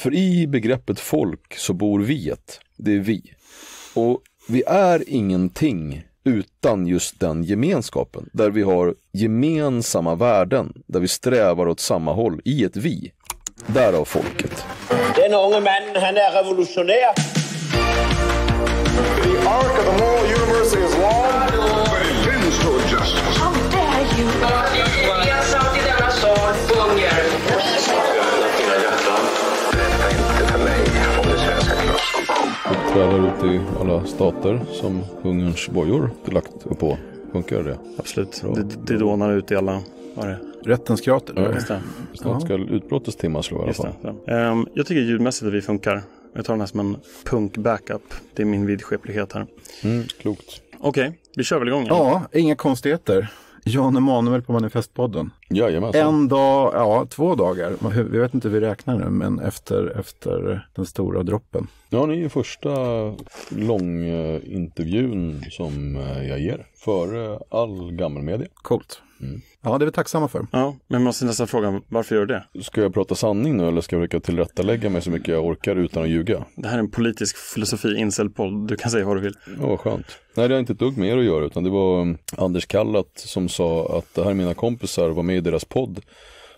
För i begreppet folk så bor viet, det är vi. Och vi är ingenting utan just den gemenskapen, där vi har gemensamma värden, där vi strävar åt samma håll i ett vi. Därav folket. Den unge mannen, han är revolutionär. The ark of the moral universe is long, but it bends to justice. How dare you? trädar ut i alla stater som hungerns bojor lagt på. Funkar det? Absolut. Det, det dånar ut i alla... Vad är det? Rättens krater? Ja, just det. Snart ska utbrottets timma slå i alla fall. Ja. Um, jag tycker ljudmässigt att vi funkar. Jag tar den här som en punk-backup. Det är min vidskeplighet här. Mm, klokt. Okej, okay, vi kör väl igång? Eller? Ja, inga konstigheter. Jan Emanuel på Manifestpodden. Jajamensan. En dag, ja två dagar. Vi vet inte hur vi räknar nu, men efter, efter den stora droppen. Ja, det är ju första långintervjun som eh, jag ger. Före all gammelmedia. Coolt. Mm. Ja, det är vi tacksamma för. Ja, men man måste nästan fråga varför gör du det? Ska jag prata sanning nu eller ska jag försöka tillrättalägga mig så mycket jag orkar utan att ljuga? Det här är en politisk filosofi incelpodd. Du kan säga vad du vill. Ja, vad skönt. Nej, det har inte ett dugg med er att göra utan det var mm, Anders Kallat som sa att det här är mina kompisar, var med i deras podd.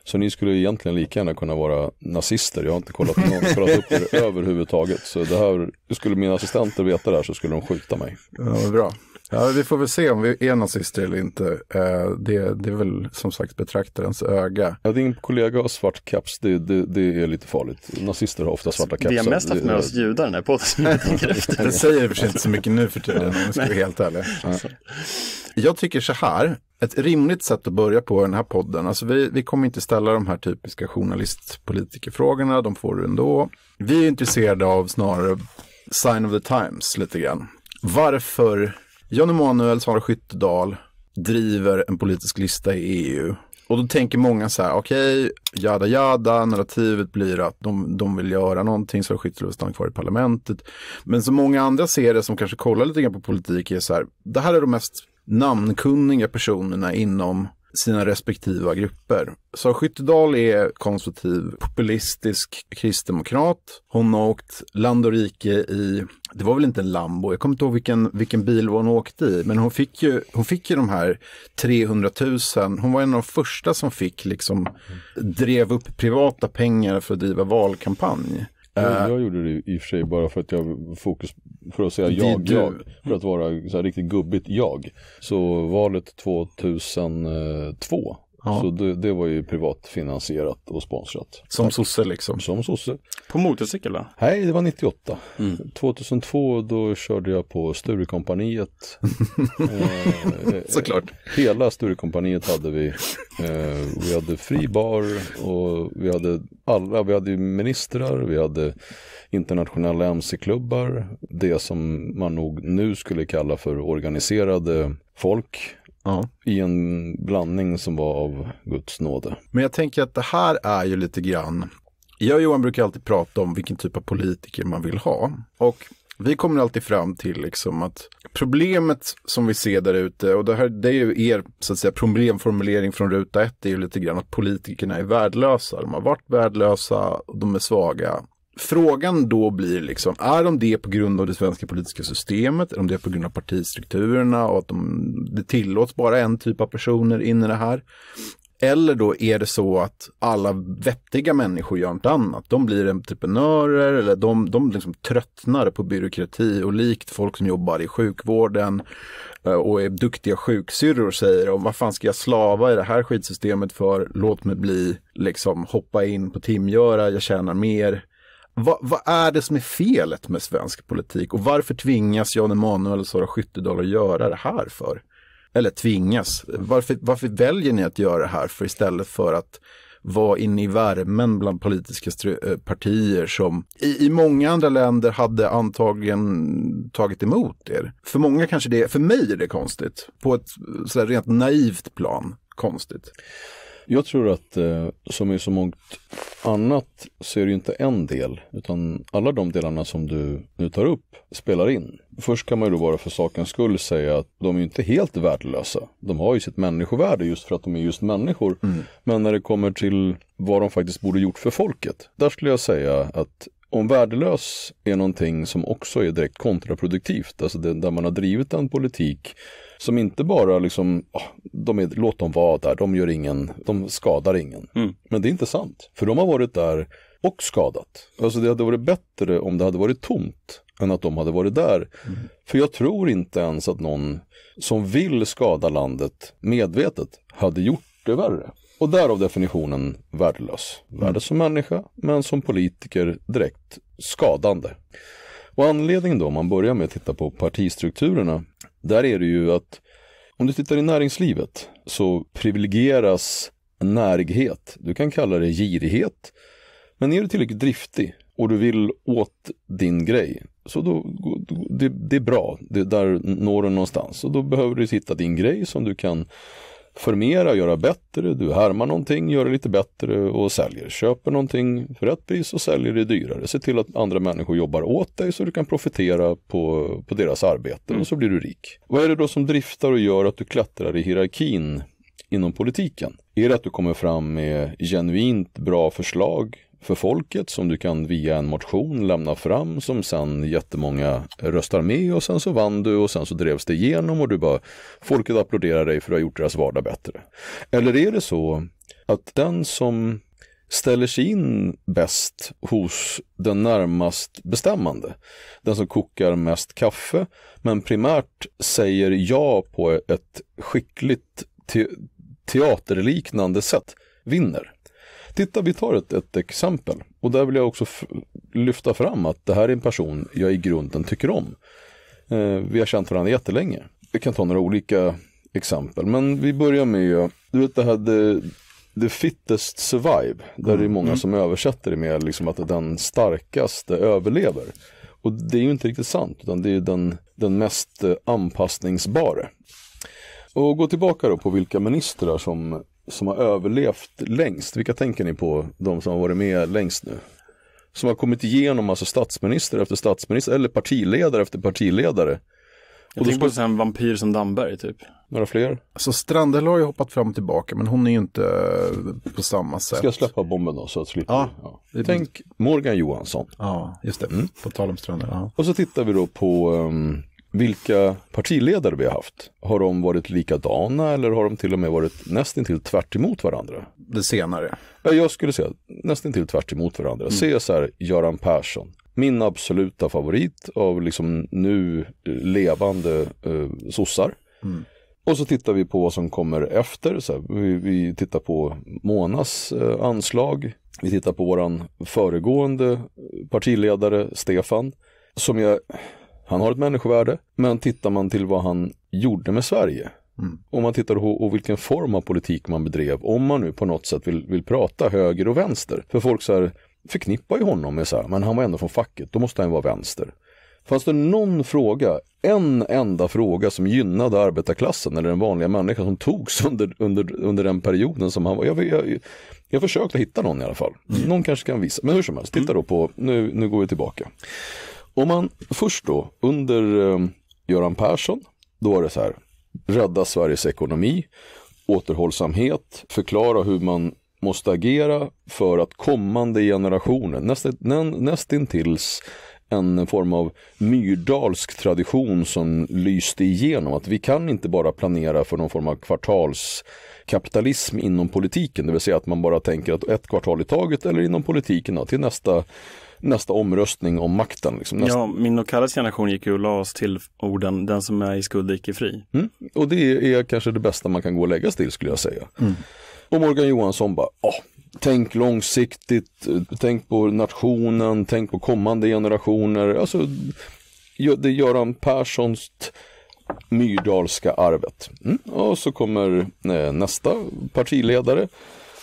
Så ni skulle egentligen lika gärna kunna vara nazister. Jag har inte kollat, någon, kollat upp er överhuvudtaget. Så det här, skulle mina assistenter veta det här så skulle de skjuta mig. Ja, bra. Ja, vi får väl se om vi är nazister eller inte. Eh, det, det är väl som sagt betraktarens öga. Ja, din kollega har svart kaps, det, det, det är lite farligt. Nazister har ofta svarta kapsar. Vi har mest haft med oss judar i den här podden. det säger för sig inte så mycket nu för tiden, om jag ska vara helt ärlig. Jag tycker så här, ett rimligt sätt att börja på den här podden, alltså vi, vi kommer inte ställa de här typiska journalistpolitikerfrågorna, de får du ändå. Vi är intresserade av snarare sign of the times lite grann. Varför Jan Emanuel Sara Skyttedal driver en politisk lista i EU. Och då tänker många så här, okej, okay, jada jada, narrativet blir att de, de vill göra någonting, så Skyttelöv stannar kvar i parlamentet. Men så många andra ser det, som kanske kollar lite grann på politik, är så här, det här är de mest namnkunniga personerna inom sina respektiva grupper. Sara Skyttedal är konservativ, populistisk kristdemokrat. Hon har åkt land och rike i, det var väl inte en Lambo, jag kommer inte ihåg vilken, vilken bil hon åkte i, men hon fick, ju, hon fick ju de här 300 000. Hon var en av de första som fick liksom, drev upp privata pengar för att driva valkampanj. Eh, jag, jag, gjorde det i och för sig bara för att jag fokus för att säga jag, jag. Eh, för att vara så här riktigt gubbigt jag. Så valet 2002 Ja. Så det, det, var ju privatfinansierat och sponsrat. Som Tack. sosse liksom? Som sosse. På motorcykel va? Nej, det var 98. Mm. 2002 då körde jag på Sturecompagniet. Eh, eh, Såklart. Eh, hela Sturecompagniet hade vi. Eh, vi hade fri bar och vi hade alla, vi hade ministrar, vi hade internationella mc-klubbar. Det som man nog nu skulle kalla för organiserade folk Ja. I en blandning som var av Guds nåde. Men jag tänker att det här är ju lite grann. Jag och Johan brukar alltid prata om vilken typ av politiker man vill ha. Och vi kommer alltid fram till liksom att problemet som vi ser där ute, och det här det är ju er så att säga, problemformulering från ruta ett, det är ju lite grann att politikerna är värdelösa. De har varit värdelösa och de är svaga frågan då blir liksom, är de det på grund av det svenska politiska systemet? Är de det på grund av partistrukturerna och att de, det tillåts bara en typ av personer in i det här? Eller då är det så att alla vettiga människor gör något annat. De blir entreprenörer eller de, de liksom tröttnar på byråkrati och likt folk som jobbar i sjukvården eh, och är duktiga sjuksyrror säger de, vad fan ska jag slava i det här skitsystemet för? Låt mig bli liksom hoppa in på timgöra, jag tjänar mer vad, vad, är det som är felet med svensk politik och varför tvingas Jan Emanuel och Sara Skyttedal att göra det här för? Eller tvingas, varför, varför väljer ni att göra det här för istället för att vara inne i värmen bland politiska eh, partier som i, i, många andra länder hade antagligen tagit emot er. För många kanske det, för mig är det konstigt, på ett sådär rent naivt plan konstigt. Jag tror att eh, som i så mångt annat så är det ju inte en del utan alla de delarna som du nu tar upp spelar in. Först kan man ju då bara för sakens skull säga att de är ju inte helt värdelösa. De har ju sitt människovärde just för att de är just människor. Mm. Men när det kommer till vad de faktiskt borde gjort för folket. Där skulle jag säga att om värdelös är någonting som också är direkt kontraproduktivt, alltså det, där man har drivit en politik som inte bara liksom, oh, de är, låt dem vara där, de gör ingen, de skadar ingen. Mm. Men det är inte sant, för de har varit där och skadat. Alltså det hade varit bättre om det hade varit tomt än att de hade varit där. Mm. För jag tror inte ens att någon som vill skada landet medvetet hade gjort det värre. Och därav definitionen värdelös. Mm. Värde som människa, men som politiker direkt skadande. Och anledningen då, om man börjar med att titta på partistrukturerna, där är det ju att om du tittar i näringslivet så privilegieras närighet. Du kan kalla det girighet. Men är du tillräckligt driftig och du vill åt din grej, så då, det, det är bra. Det, där når du någonstans. Och då behöver du hitta din grej som du kan Förmera, göra bättre, du härmar någonting, gör det lite bättre och säljer. Köper någonting för rätt pris och säljer det dyrare. Se till att andra människor jobbar åt dig så du kan profitera på, på deras arbete mm. och så blir du rik. Vad är det då som driftar och gör att du klättrar i hierarkin inom politiken? Är det att du kommer fram med genuint bra förslag för folket som du kan via en motion lämna fram som sen jättemånga röstar med och sen så vann du och sen så drevs det igenom och du bara folket applåderar dig för du har gjort deras vardag bättre. Eller är det så att den som ställer sig in bäst hos den närmast bestämmande. Den som kokar mest kaffe men primärt säger ja på ett skickligt te teaterliknande sätt vinner. Titta, vi tar ett, ett exempel. Och där vill jag också lyfta fram att det här är en person jag i grunden tycker om. Eh, vi har känt varandra jättelänge. Jag kan ta några olika exempel, men vi börjar med, du vet det här the, the fittest survive, där det är mm. många mm. som översätter det med liksom att den starkaste överlever. Och det är ju inte riktigt sant, utan det är den, den mest eh, anpassningsbare. Och gå tillbaka då på vilka ministrar som som har överlevt längst? Vilka tänker ni på, de som har varit med längst nu? Som har kommit igenom alltså statsminister efter statsminister eller partiledare efter partiledare. Jag tänker på en vampyr som Damberg typ. Några fler? Alltså Strandhäll har ju hoppat fram och tillbaka men hon är ju inte eh, på samma sätt. Ska jag släppa bomben då så att slipper ja, ja. Tänk Morgan Johansson. Ja, just det. Mm. På tal om Strandhäll. Ja. Och så tittar vi då på um, vilka partiledare vi har haft. Har de varit likadana eller har de till och med varit nästintill tvärt emot varandra? Det senare. jag skulle säga nästintill tvärt emot varandra. Mm. Se så här, Göran Persson. Min absoluta favorit av liksom nu eh, levande eh, sossar. Mm. Och så tittar vi på vad som kommer efter. Så här, vi, vi, tittar på Monas eh, anslag. Vi tittar på våran föregående eh, partiledare Stefan. Som jag han har ett människovärde, men tittar man till vad han gjorde med Sverige, Mm. Om man tittar på vilken form av politik man bedrev, om man nu på något sätt vill, vill prata höger och vänster. För folk så här, förknippar ju honom med så här, men han var ändå från facket, då måste han vara vänster. Fanns det någon fråga, en enda fråga som gynnade arbetarklassen eller den vanliga människan som togs under, under, under den perioden som han var? Jag, jag, jag försökte hitta någon i alla fall. Mm. Någon kanske kan visa, men hur som helst, titta då på, nu, nu går vi tillbaka. Om man först då, under ehm, Göran Persson, då var det så här, rädda Sveriges ekonomi, återhållsamhet, förklara hur man måste agera för att kommande generationer, nästintills en form av myrdalsk tradition som lyste igenom. Att vi kan inte bara planera för någon form av kvartalskapitalism inom politiken, det vill säga att man bara tänker att ett kvartal i taget eller inom politiken till nästa nästa omröstning om makten. Liksom, nästa... Ja, min och Kalles generation gick ju och la oss till orden den som är i skuld är icke fri. Mm. Och det är kanske det bästa man kan gå och lägga till skulle jag säga. Mm. Och Morgan Johansson bara, oh, tänk långsiktigt, tänk på nationen, tänk på kommande generationer. Alltså, det är Göran Perssons myrdalska arvet. Mm. Och så kommer eh, nästa partiledare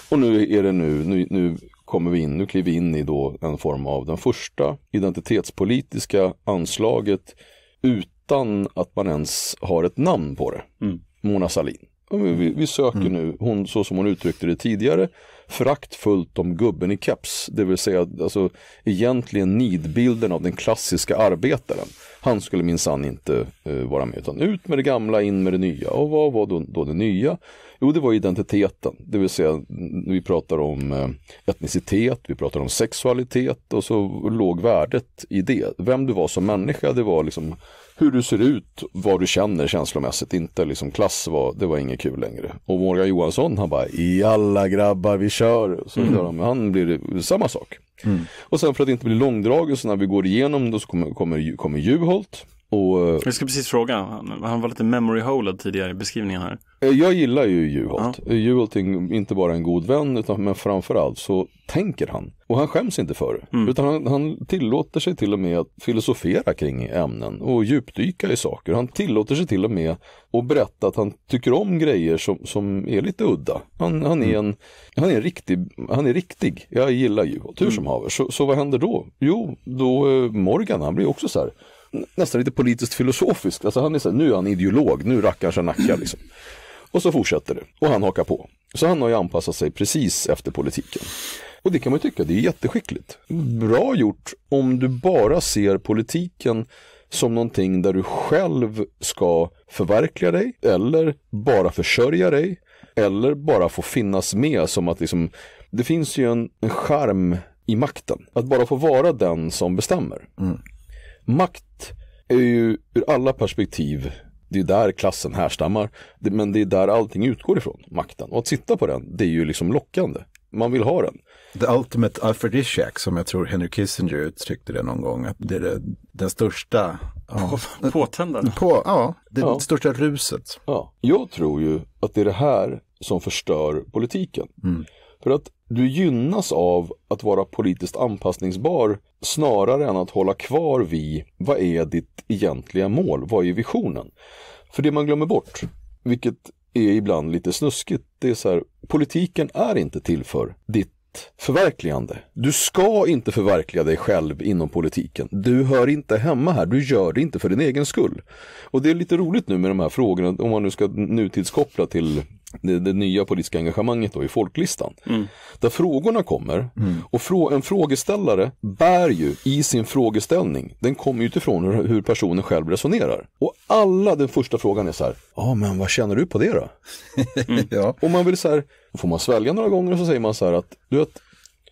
och nu är det nu, nu, nu kommer vi in, nu kliver vi in i då en form av den första identitetspolitiska anslaget utan att man ens har ett namn på det. Mm. Mona Sahlin. Vi, vi söker mm. nu, hon, så som hon uttryckte det tidigare, fraktfullt om gubben i keps. Det vill säga alltså, egentligen nidbilden av den klassiska arbetaren. Han skulle minsann inte eh, vara med utan ut med det gamla, in med det nya. Och vad var då, då det nya? Jo, det var identiteten, det vill säga vi pratar om eh, etnicitet, vi pratar om sexualitet och så låg värdet i det. Vem du var som människa, det var liksom hur du ser ut, vad du känner känslomässigt, inte liksom klass, var, det var inget kul längre. Och Morgan Johansson, han bara, i alla grabbar, vi kör. Så mm. han, han blir det, samma sak. Mm. Och sen för att inte bli långdragen, så när vi går igenom då så kommer, kommer, kommer Juholt. Och, eh, Jag ska precis fråga, han var lite memory holed tidigare i beskrivningen här. Eh, jag gillar ju Juholt. Ja. Eh, Juholt är inte bara en god vän, utan, men framförallt så tänker han. Och han skäms inte för det. Mm. Utan han, han, tillåter sig till och med att filosofera kring ämnen och djupdyka i saker. Han tillåter sig till och med att berätta att han tycker om grejer som, som är lite udda. Han, han är mm. en, han, är riktig, han är riktig. Jag gillar Juholt, hur mm. som haver. Så, så vad händer då? Jo, då eh, Morgan, han blir också så här nästan lite politiskt filosofisk. Alltså han är så här, nu är han ideolog, nu rackar han nackar liksom. Och så fortsätter det. Och han hakar på. Så han har ju anpassat sig precis efter politiken. Och det kan man tycka, det är jätteskickligt. Bra gjort om du bara ser politiken som någonting där du själv ska förverkliga dig eller bara försörja dig eller bara få finnas med som att liksom, det finns ju en, en charm i makten. Att bara få vara den som bestämmer. Mm. Makt är ju ur alla perspektiv det är där klassen härstammar. Men det är där allting utgår ifrån, makten. Och att sitta på den, det är ju liksom lockande. Man vill ha den. The ultimate aphrodisiac, som jag tror Henry Kissinger uttryckte det någon gång, det är det, den största... Ja, Påtändaren? På, ja, det ja. största ruset. Ja. Jag tror ju att det är det här som förstör politiken. Mm. För att du gynnas av att vara politiskt anpassningsbar snarare än att hålla kvar vid vad är ditt egentliga mål? Vad är visionen? För det man glömmer bort, vilket är ibland lite snuskigt, det är så här, politiken är inte till för ditt förverkligande. Du ska inte förverkliga dig själv inom politiken. Du hör inte hemma här, du gör det inte för din egen skull. Och det är lite roligt nu med de här frågorna, om man nu ska nutidskoppla till det, det, nya politiska engagemanget då i folklistan. Mm. Där frågorna kommer mm. och frå, en frågeställare bär ju i sin frågeställning, den kommer ju utifrån hur, hur personen själv resonerar. Och alla, den första frågan är så här, ja men vad känner du på det då? Mm. ja. Och man vill så här, får man svälja några gånger så säger man så här att, du vet,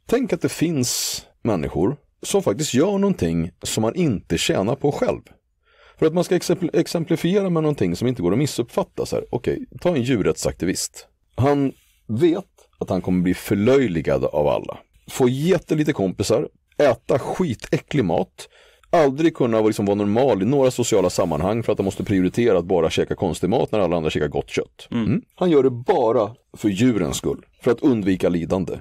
tänk att det finns människor som faktiskt gör någonting som man inte tjänar på själv. För att man ska exemplifiera med någonting som inte går att missuppfatta. Så här, okej, okay, ta en djurrättsaktivist. Han vet att han kommer bli förlöjligad av alla. Få jättelite kompisar, äta skitäcklig mat, aldrig kunna liksom vara normal i några sociala sammanhang för att han måste prioritera att bara käka konstig mat när alla andra käkar gott kött. Mm. mm. Han gör det bara för djurens skull, för att undvika lidande.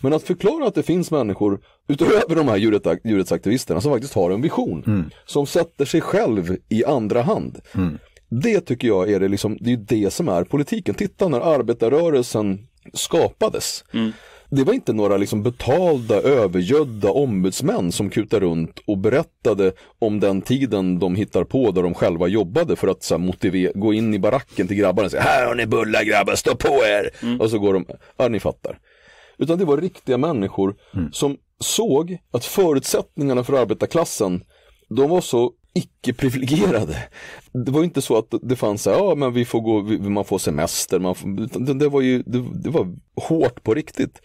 Men att förklara att det finns människor utöver de här djurrättsaktivisterna som faktiskt har en vision. Mm. Som sätter sig själv i andra hand. Mm. Det tycker jag är det, liksom, det, är det som är politiken. Titta när arbetarrörelsen skapades. Mm. Det var inte några liksom betalda, övergödda ombudsmän som kutade runt och berättade om den tiden de hittar på där de själva jobbade för att så motivera, gå in i baracken till grabbarna och säga Här har ni bullar grabbar, stå på er! Mm. Och så går de, ja ni fattar. Utan det var riktiga människor mm. som såg att förutsättningarna för arbetarklassen, de var så icke-privilegierade. Det var inte så att det fanns ja men vi får gå, man får semester, man får, det, det, var ju, det, det, var hårt på riktigt.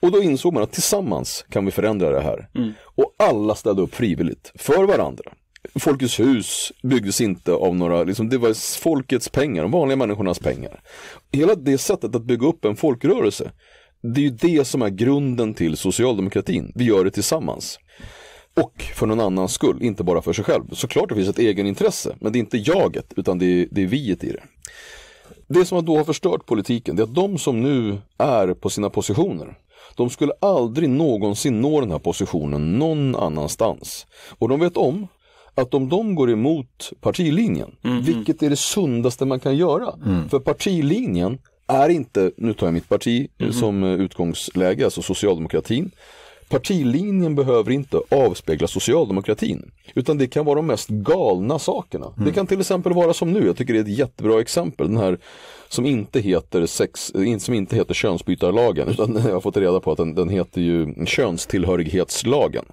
Och då insåg man att tillsammans kan vi förändra det här. Mm. Och alla ställde upp frivilligt för varandra. Folkets hus byggdes inte av några, liksom, det var folkets pengar, de vanliga människornas pengar. Hela det sättet att bygga upp en folkrörelse det är ju det som är grunden till socialdemokratin. Vi gör det tillsammans. Och för någon annans skull, inte bara för sig själv. Såklart det finns ett egenintresse, men det är inte jaget, utan det är, det är viet i det. Det som då har förstört politiken, det är att de som nu är på sina positioner, de skulle aldrig någonsin nå den här positionen någon annanstans. Och de vet om att om de går emot partilinjen, mm. vilket är det sundaste man kan göra, mm. för partilinjen är inte, nu tar jag mitt parti mm. som eh, utgångsläge, alltså socialdemokratin. Partilinjen behöver inte avspegla socialdemokratin. Utan det kan vara de mest galna sakerna. Mm. Det kan till exempel vara som nu, jag tycker det är ett jättebra exempel. Den här som inte heter, sex, eh, som inte heter könsbytarlagen. Utan jag har fått reda på att den, den heter ju könstillhörighetslagen.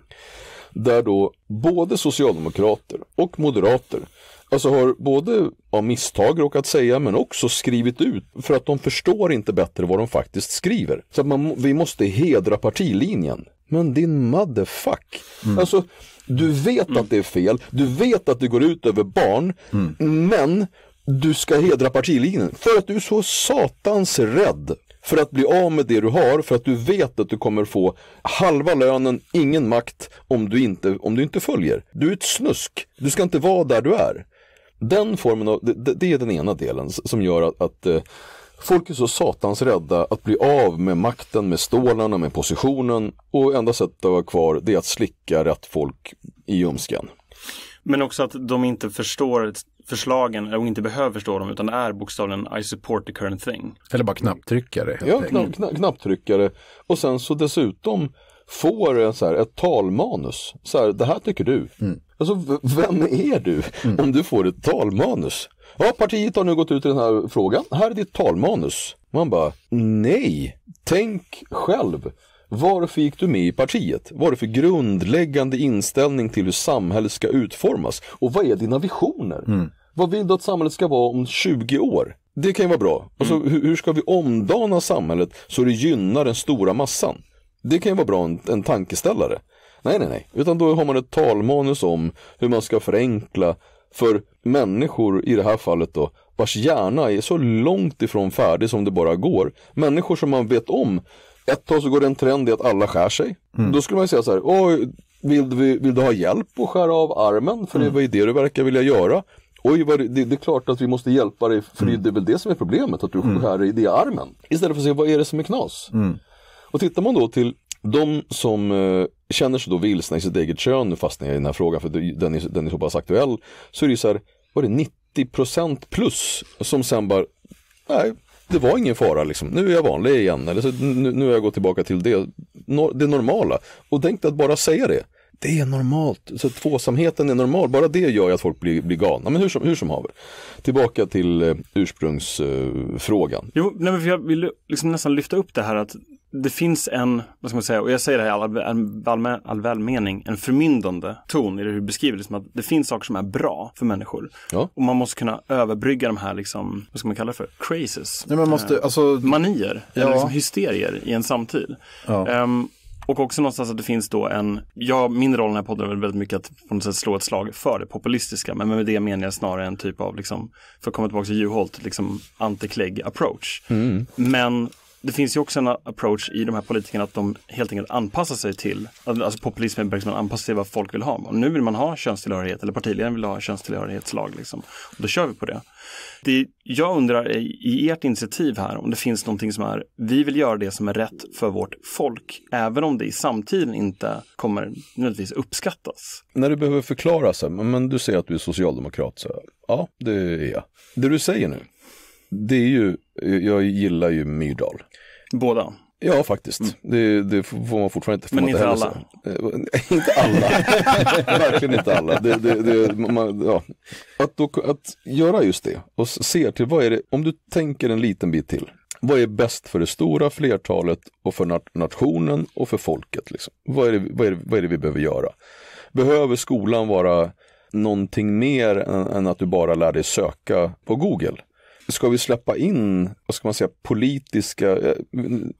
Där då både socialdemokrater och moderater alltså har både av misstag råkat säga men också skrivit ut för att de förstår inte bättre vad de faktiskt skriver. Så att man, vi måste hedra partilinjen. Men din motherfuck. Mm. Alltså, du vet mm. att det är fel, du vet att det går ut över barn, mm. men du ska hedra partilinjen. För att du är så satans rädd för att bli av med det du har, för att du vet att du kommer få halva lönen, ingen makt om du inte, om du inte följer. Du är ett snusk, du ska inte vara där du är. Den formen av, det, det är den ena delen som gör att, att eh, Folk är så satans rädda att bli av med makten, med stålarna, med positionen och enda sättet att vara kvar det är att slicka rätt folk i ljumsken. Men också att de inte förstår förslagen och inte behöver förstå dem utan är bokstavligen I support the current thing. Eller bara knapptryckare. Ja, knapp, knapp, knapptryckare. Och sen så dessutom får så här, ett talmanus. Så här, det här tycker du. Mm. Alltså, vem är du mm. om du får ett talmanus? Ja, partiet har nu gått ut i den här frågan. Här är ditt talmanus. Man bara, nej, tänk själv. Varför gick du med i partiet? Vad är det för grundläggande inställning till hur samhället ska utformas? Och vad är dina visioner? Mm. Vad vill du att samhället ska vara om 20 år? Det kan ju vara bra. Alltså, mm. hur, ska vi omdana samhället så det gynnar den stora massan? Det kan ju vara bra en, en tankeställare. Nej, nej, nej. Utan då har man ett talmanus om hur man ska förenkla för människor i det här fallet då, vars hjärna är så långt ifrån färdig som det bara går. Människor som man vet om. Ett tag så går det en trend i att alla skär sig. Mm. Då skulle man säga så här, Oj, vill, du, vill du ha hjälp att skära av armen? För mm. det var ju det du verkar vilja göra. Oj, det, det, är klart att vi måste hjälpa dig, för mm. det är väl det som är problemet, att du mm. skär i det armen. Istället för att se, vad är det som är knas? Mm. Och tittar man då till de som eh, känner sig då vilsna i sitt eget kön, nu fastnar jag i den här frågan för den är, den är så pass aktuell, så är det så här, var det 90 plus som sen bara, nej, det var ingen fara liksom, nu är jag vanlig igen, eller så, nu, nu har jag gått tillbaka till det, det normala. Och tänk dig att bara säga det, det är normalt, så tvåsamheten är normal, bara det gör ju att folk blir, blir galna. Men hur som, hur som haver. Tillbaka till eh, ursprungsfrågan. jo, nej, men jag vill liksom nästan lyfta upp det här att det finns en, vad ska man säga, och jag säger det här i all, all, all, välmening, en förmyndande ton i det du beskriver det, att det finns saker som är bra för människor. Ja. Och man måste kunna överbrygga de här, liksom, vad ska man kalla det för, crazes. Nej, man måste, eh, alltså... Manier, ja. eller liksom hysterier i en samtid. Ja. Um, och också någonstans att det finns då en, ja, min roll i den här podden är väldigt mycket att på något sätt slå ett slag för det populistiska, men med det menar jag snarare en typ av, liksom, för att komma tillbaka till Juholt, liksom antiklägg approach. Mm. Men det finns ju också en approach i de här politikerna att de helt enkelt anpassar sig till, alltså populismen liksom anpassar sig till vad folk vill ha. Och nu vill man ha könstillhörighet eller partiledaren vill ha könstillhörighetslag liksom. Och då kör vi på det. Det jag undrar i ert initiativ här om det finns någonting som är, vi vill göra det som är rätt för vårt folk, även om det i samtiden inte kommer nödvändigtvis uppskattas. När du behöver förklara så men du säger att du är socialdemokrat, så ja det är jag. Det du säger nu, det är ju, jag gillar ju Myrdal. Båda? Ja, faktiskt. Mm. Det, det, får man fortfarande inte. Men eh, inte alla. inte alla. Verkligen inte alla. Det, det, man, ja. att, då, att göra just det och se till vad är det, om du tänker en liten bit till. Vad är bäst för det stora flertalet och för nationen och för folket? Liksom? Vad, är det, vad, är det, vad är det vi behöver göra? Behöver skolan vara någonting mer än, än att du bara lär dig söka på Google? ska vi släppa in, vad ska man säga, politiska, eh,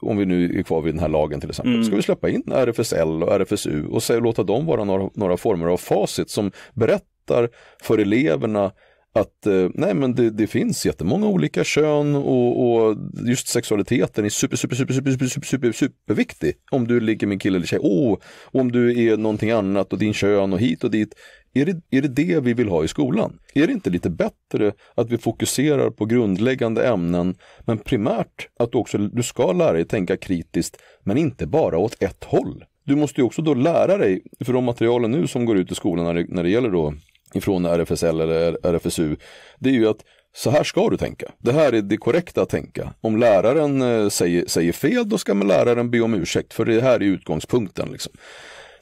om vi nu är kvar vid den här lagen till exempel, mm. ska vi släppa in RFSL och RFSU och säga, låta dem vara några, några former av facit som berättar för eleverna att eh, nej men det, det finns jättemånga olika kön och, och, just sexualiteten är super, super, super, super, super, super, super, superviktig. Om du ligger med en kille eller tjej, oh, och om du är någonting annat och din kön och hit och dit. Är det, är det det vi vill ha i skolan? Är det inte lite bättre att vi fokuserar på grundläggande ämnen men primärt att du också du ska lära dig tänka kritiskt men inte bara åt ett håll? Du måste ju också då lära dig, för de materialen nu som går ut i skolan när det, när det gäller då ifrån RFSL eller RFSU, det är ju att så här ska du tänka. Det här är det korrekta att tänka. Om läraren eh, säger, säger fel, då ska man läraren be om ursäkt, för det här är utgångspunkten. Liksom.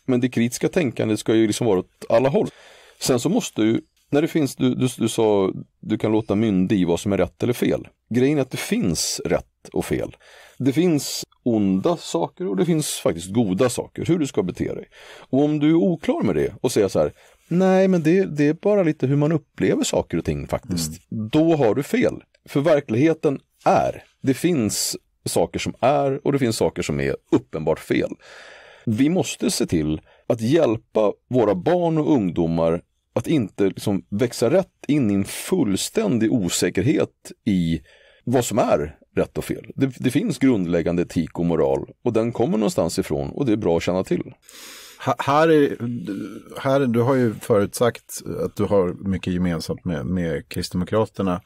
Men det kritiska tänkandet ska ju liksom vara åt alla håll. Sen så måste ju, när det finns, du, du, du sa, du kan låta myndig i vad som är rätt eller fel. Grejen är att det finns rätt och fel. Det finns onda saker och det finns faktiskt goda saker, hur du ska bete dig. Och om du är oklar med det och säger så här, nej men det, det är bara lite hur man upplever saker och ting faktiskt. Mm. Då har du fel. För verkligheten är, det finns saker som är och det finns saker som är uppenbart fel. Vi måste se till att hjälpa våra barn och ungdomar att inte liksom växa rätt in i en fullständig osäkerhet i vad som är rätt och fel. Det, det, finns grundläggande etik och moral och den kommer någonstans ifrån och det är bra att känna till. Här, här du har ju förut sagt att du har mycket gemensamt med, med Kristdemokraterna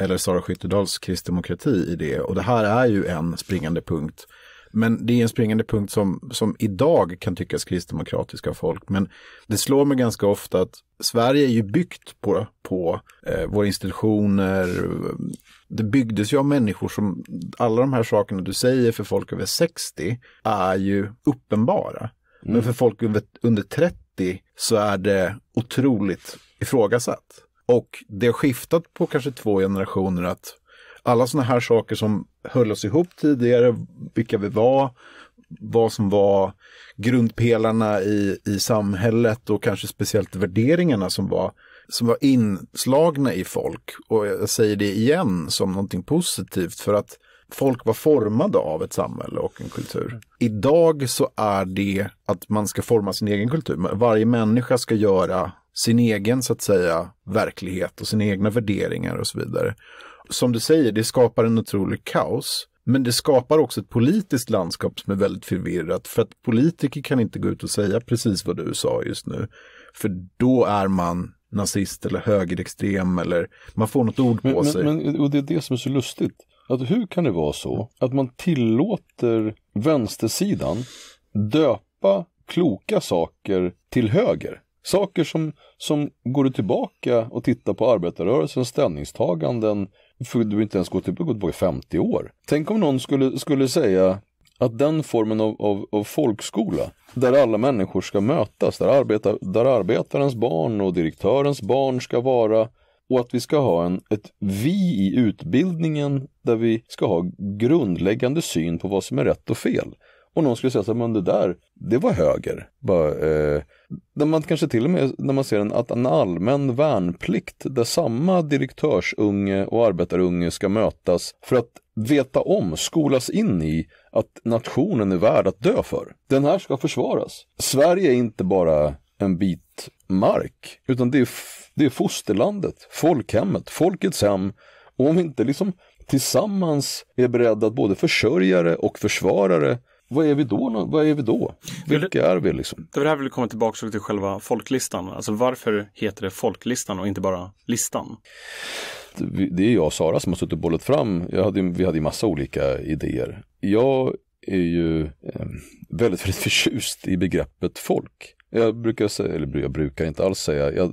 eller Sara Skyttedals kristdemokrati i det och det här är ju en springande punkt men det är en springande punkt som, som idag kan tyckas kristdemokratiska folk. Men det slår mig ganska ofta att Sverige är ju byggt på, på eh, våra institutioner. Det byggdes ju av människor som, alla de här sakerna du säger för folk över 60 är ju uppenbara. Mm. Men för folk under, under 30 så är det otroligt ifrågasatt. Och det har skiftat på kanske två generationer att alla sådana här saker som höll oss ihop tidigare, vilka vi var, vad som var grundpelarna i, i samhället och kanske speciellt värderingarna som var, som var inslagna i folk. Och jag säger det igen som någonting positivt för att folk var formade av ett samhälle och en kultur. Idag så är det att man ska forma sin egen kultur. Varje människa ska göra sin egen så att säga verklighet och sina egna värderingar och så vidare som du säger, det skapar en otrolig kaos. Men det skapar också ett politiskt landskap som är väldigt förvirrat för att politiker kan inte gå ut och säga precis vad du sa just nu. För då är man nazist eller högerextrem eller man får något ord på men, sig. Men, och det är det som är så lustigt. Att hur kan det vara så att man tillåter vänstersidan döpa kloka saker till höger? Saker som, som går tillbaka och tittar på arbetarrörelsens ställningstaganden får du inte ens gå tillbaka i 50 år. Tänk om någon skulle, skulle säga att den formen av, av, av, folkskola, där alla människor ska mötas, där, arbeta, där arbetarens barn och direktörens barn ska vara och att vi ska ha en, ett vi i utbildningen där vi ska ha grundläggande syn på vad som är rätt och fel. Och någon skulle säga så här, men det där, det var höger. Bara, eh, där man kanske till och med, när man ser en, att en allmän värnplikt där samma direktörsunge och arbetarunge ska mötas för att veta om, skolas in i att nationen är värd att dö för. Den här ska försvaras. Sverige är inte bara en bit mark, utan det är, det är fosterlandet, folkhemmet, folkets hem. Och om vi inte liksom tillsammans är beredda att både försörja det och försvara det vad är vi då? Vad är vi då? Vilka är vi liksom? Det var det här vi ville komma tillbaka till själva folklistan. Alltså varför heter det folklistan och inte bara listan? Det är jag och Sara som har suttit och bollat fram. Hade, vi hade ju massa olika idéer. Jag är ju ehm, väldigt, väldigt förtjust i begreppet folk. Jag brukar säga, eller jag brukar inte alls säga, jag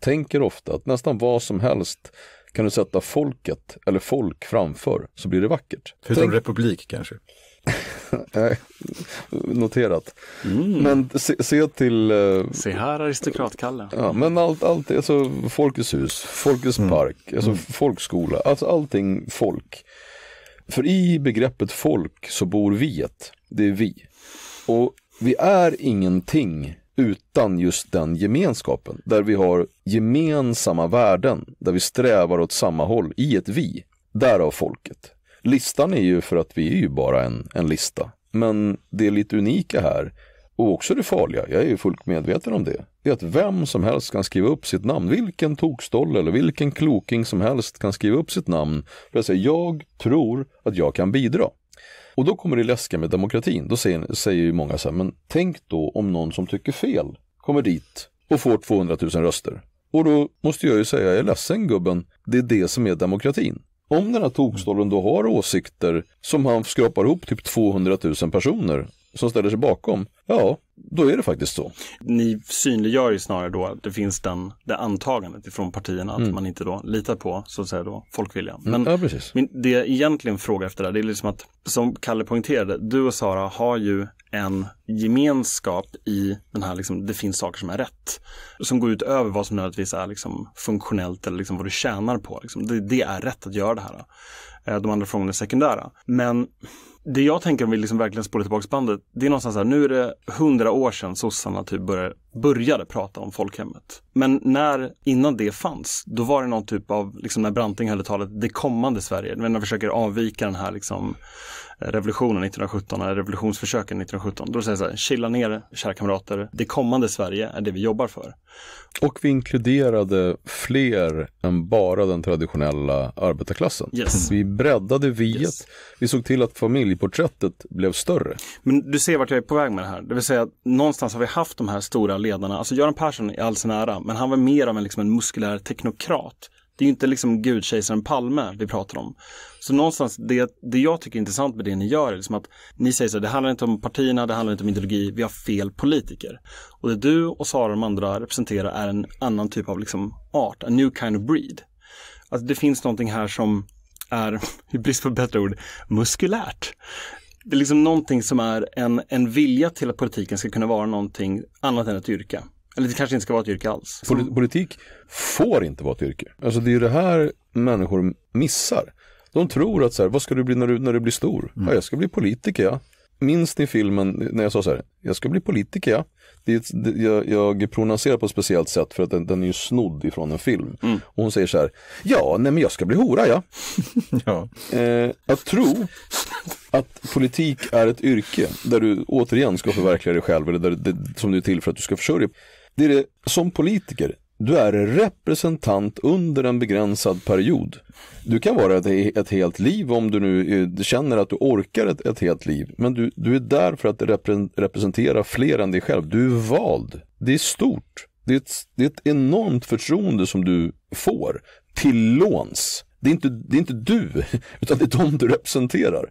tänker ofta att nästan vad som helst kan du sätta folket eller folk framför så blir det vackert. Förutom Tänk... republik kanske? Noterat. Mm. Men se, se till... Eh, se här aristokratkalle. Ja, men allt, allt, alltså Folkets hus, Folkets mm. park, alltså mm. folkskola, alltså allting folk. För i begreppet folk så bor viet, det är vi. Och vi är ingenting utan just den gemenskapen, där vi har gemensamma värden, där vi strävar åt samma håll i ett vi. Därav folket listan är ju för att vi är ju bara en, en lista. Men det lite unika här, och också det farliga, jag är ju fullt medveten om det, är att vem som helst kan skriva upp sitt namn. Vilken tokstolle eller vilken kloking som helst kan skriva upp sitt namn för att säga jag tror att jag kan bidra. Och då kommer det läska med demokratin. Då säger, säger ju många så här, men tänk då om någon som tycker fel kommer dit och får 200 000 röster. Och då måste jag ju säga, jag är ledsen gubben, det är det som är demokratin om den här tokstollen då har åsikter som han skrapar ihop typ 200 000 personer som ställer sig bakom, ja, då är det faktiskt så. Ni synliggör ju snarare då att det finns den, det antagandet ifrån partierna att mm. man inte då litar på så att säga då folkviljan. Mm. Men ja, precis. det jag egentligen frågar efter där, det är liksom att som Kalle poängterade, du och Sara har ju en gemenskap i den här, liksom, det finns saker som är rätt. Som går utöver vad som nödvändigtvis är liksom, funktionellt eller liksom, vad du tjänar på. Liksom. Det, det, är rätt att göra det här. Eh, de andra frågorna är sekundära. Men det jag tänker om vi liksom verkligen spolar tillbaka bandet, det är någonstans så här, nu är det hundra år sedan sossarna typ började, började prata om folkhemmet. Men när, innan det fanns, då var det någon typ av, liksom när Branting höll talet, det kommande Sverige, när man försöker avvika den här liksom revolutionen 1917, eller revolutionsförsöken 1917, då säger jag så här, chilla ner kära kamrater, det kommande Sverige är det vi jobbar för. Och vi inkluderade fler än bara den traditionella arbetarklassen. Yes. Mm. Vi breddade viet, yes. vi såg till att familjeporträttet blev större. Men du ser vart jag är på väg med det här, det vill säga att någonstans har vi haft de här stora ledarna, alltså Göran Persson i all sin ära, men han var mer av en, liksom, en muskulär teknokrat. Det är ju inte liksom gudkejsaren Palme vi pratar om. Så någonstans, det, det jag tycker är intressant med det ni gör är liksom att ni säger så här, det handlar inte om partierna, det handlar inte om ideologi, vi har fel politiker. Och det du och Sara och de andra representerar är en annan typ av liksom art, a new kind of breed. Alltså det finns någonting här som är, i brist på bättre ord, muskulärt. Det är liksom någonting som är en, en vilja till att politiken ska kunna vara någonting annat än ett yrke. Eller det kanske inte ska vara ett yrke alls. Politik får inte vara ett yrke. Alltså det är ju det här människor missar. De tror att så här, vad ska du bli när du, när du blir stor? Mm. Ja, jag ska bli politiker ja. Minns ni filmen när jag sa så här, jag ska bli politiker ja. Det, det, jag, jag prononcerar på ett speciellt sätt för att den, den är ju snodd ifrån en film. Mm. Och hon säger så här, ja, nej men jag ska bli hora ja. ja. Eh, att tro att politik är ett yrke där du återigen ska förverkliga dig själv eller där, det, som du är till för att du ska försörja. Det är det, som politiker, du är representant under en begränsad period. Du kan vara ett, ett helt liv om du nu eh, känner att du orkar ett, ett helt liv. Men du, du är där för att repre, representera fler än dig själv. Du är vald. Det är stort. Det är ett, det är ett enormt förtroende som du får till låns. Det är, inte, det är inte du, utan det är de du representerar.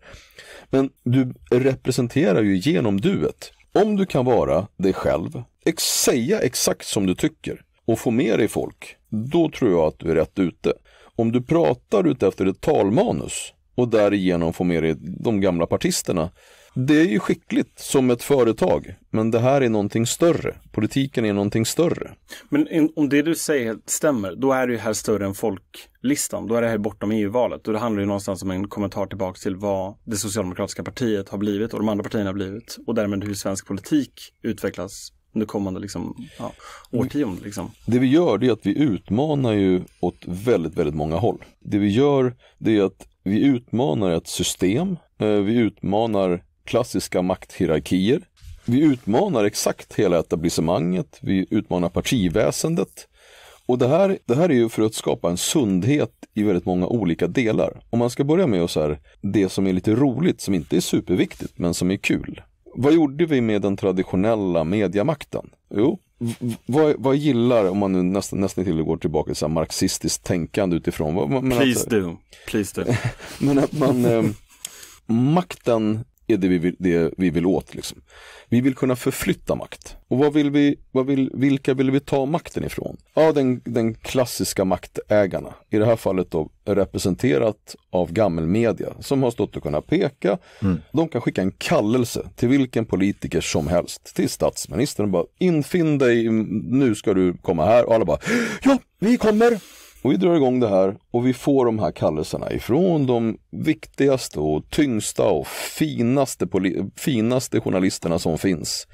Men du representerar ju genom duet. Om du kan vara dig själv, ex säga exakt som du tycker, och få med dig folk, då tror jag att du är rätt ute. Om du pratar utefter ett talmanus och därigenom får med dig de gamla partisterna, det är ju skickligt som ett företag, men det här är någonting större. Politiken är någonting större. Men om det du säger stämmer, då är det ju här större än folklistan. Då är det här bortom EU-valet och det handlar ju någonstans om en kommentar tillbaka till vad det socialdemokratiska partiet har blivit och de andra partierna har blivit och därmed hur svensk politik utvecklas under kommande liksom, ja, mm. årtionde. Liksom. Det vi gör det är att vi utmanar ju åt väldigt, väldigt många håll. Det vi gör det är att vi utmanar ett system, eh, vi utmanar klassiska makthierarkier, vi utmanar exakt hela etablissemanget, vi utmanar partiväsendet. Och det här, det här är ju för att skapa en sundhet i väldigt många olika delar. Om man ska börja med så här, det som är lite roligt, som inte är superviktigt, men som är kul. Vad gjorde vi med den traditionella mediamakten? Jo, vad, vad gillar, om man nu nästan, nästan till går tillbaka till marxistiskt tänkande utifrån. Vad, Please alltså, do. Please do. men att man, eh, makten är det vi vill, det vi vill åt. Liksom. Vi vill kunna förflytta makt. Och vad vill vi, vad vill, vilka vill vi ta makten ifrån? Ja, den, den klassiska maktägarna. I det här fallet då representerat av gammelmedia som har stått och kunnat peka. Mm. De kan skicka en kallelse till vilken politiker som helst, till statsministern och bara infinn dig, nu ska du komma här. Och alla bara, ja, vi kommer! Och vi drar igång det här och vi får de här kallelserna ifrån de viktigaste och tyngsta och finaste, finaste journalisterna som finns.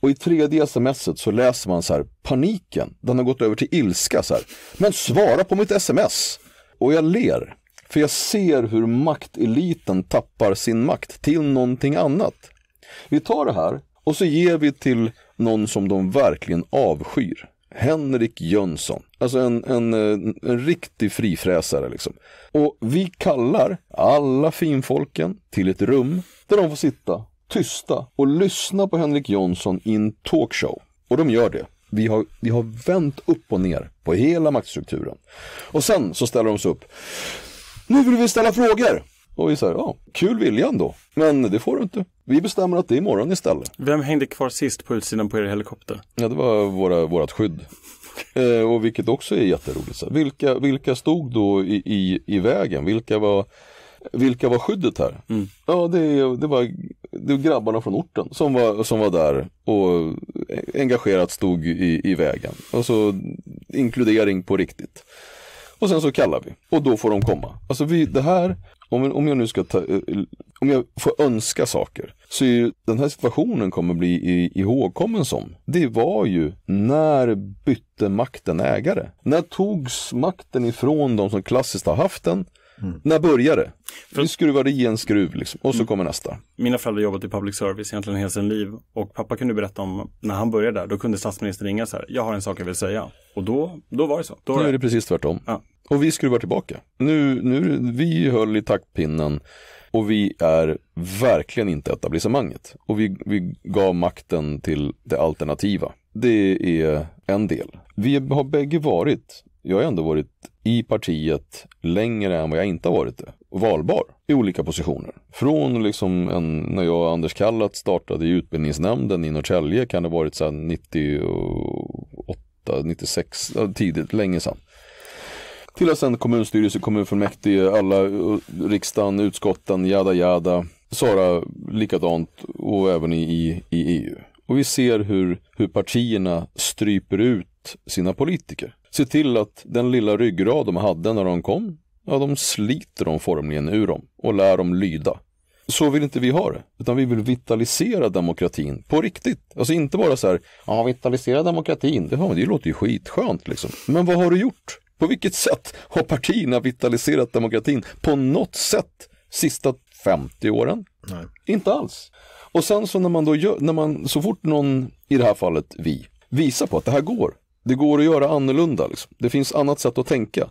Och i tredje smset så läser man så här, paniken, den har gått över till ilska så här. Men svara på mitt sms! Och jag ler, för jag ser hur makteliten tappar sin makt till någonting annat. Vi tar det här och så ger vi till någon som de verkligen avskyr. Henrik Jönsson. Alltså en, en, eh, en riktig frifräsare liksom. Och vi kallar alla finfolken till ett rum där de får sitta tysta och lyssna på Henrik Jönsson i en talkshow. Och de gör det. Vi har, vi har vänt upp och ner på hela maktstrukturen. Och sen så ställer de sig upp. Nu vill vi ställa frågor! Och vi säger, ja, kul viljan då, men det får du inte. Vi bestämmer att det är imorgon istället. Vem hängde kvar sist på utsidan på er helikopter? Ja, det var våra, vårat skydd. Eh, och vilket också är jätteroligt. Så vilka, vilka stod då i, i, i vägen? Vilka var, vilka var skyddet här? Mm. Ja, det, det, var, det var grabbarna från orten som var, som var där och engagerat stod i, i vägen. Alltså inkludering på riktigt. Och sen så kallar vi och då får de komma. Alltså vi, det här om, om jag nu ska ta, eh, om jag får önska saker, så är ju den här situationen kommer bli ihågkommen som. Det var ju när bytte makten ägare? När togs makten ifrån de som klassiskt har haft den Mm. När började det? För... Vi skruvade i en skruv liksom, och så mm. kommer nästa. Mina föräldrar jobbat i public service egentligen hela sin liv och pappa kunde berätta om när han började där, då kunde statsministern ringa så här, jag har en sak jag vill säga. Och då, då var det så. Då nu är det precis tvärtom. Ja. Och vi skruvar tillbaka. Nu, nu, vi höll i taktpinnen och vi är verkligen inte etablissemanget. Och vi, vi gav makten till det alternativa. Det är en del. Vi har bägge varit, jag har ändå varit i partiet längre än vad jag inte har varit det. Valbar i olika positioner. Från liksom en, när jag och Anders Kallat startade i utbildningsnämnden i Norrtälje kan det ha varit sedan 98, 96, tidigt, länge sedan. Till att sen kommunstyrelse, kommunfullmäktige, alla eh, riksdagen, utskotten, jada jada. Sara likadant och även i, i EU. Och vi ser hur, hur partierna stryper ut sina politiker se till att den lilla ryggrad de hade när de kom, ja de sliter de formligen ur dem och lär dem lyda. Så vill inte vi ha det, utan vi vill vitalisera demokratin på riktigt. Alltså inte bara så här, ja vitalisera demokratin, det, det låter ju skitskönt liksom. Men vad har du gjort? På vilket sätt har partierna vitaliserat demokratin på något sätt sista 50 åren? Nej. Inte alls. Och sen så när man då gör, när man, så fort någon, i det här fallet vi, visar på att det här går, det går att göra annorlunda. Liksom. Det finns annat sätt att tänka.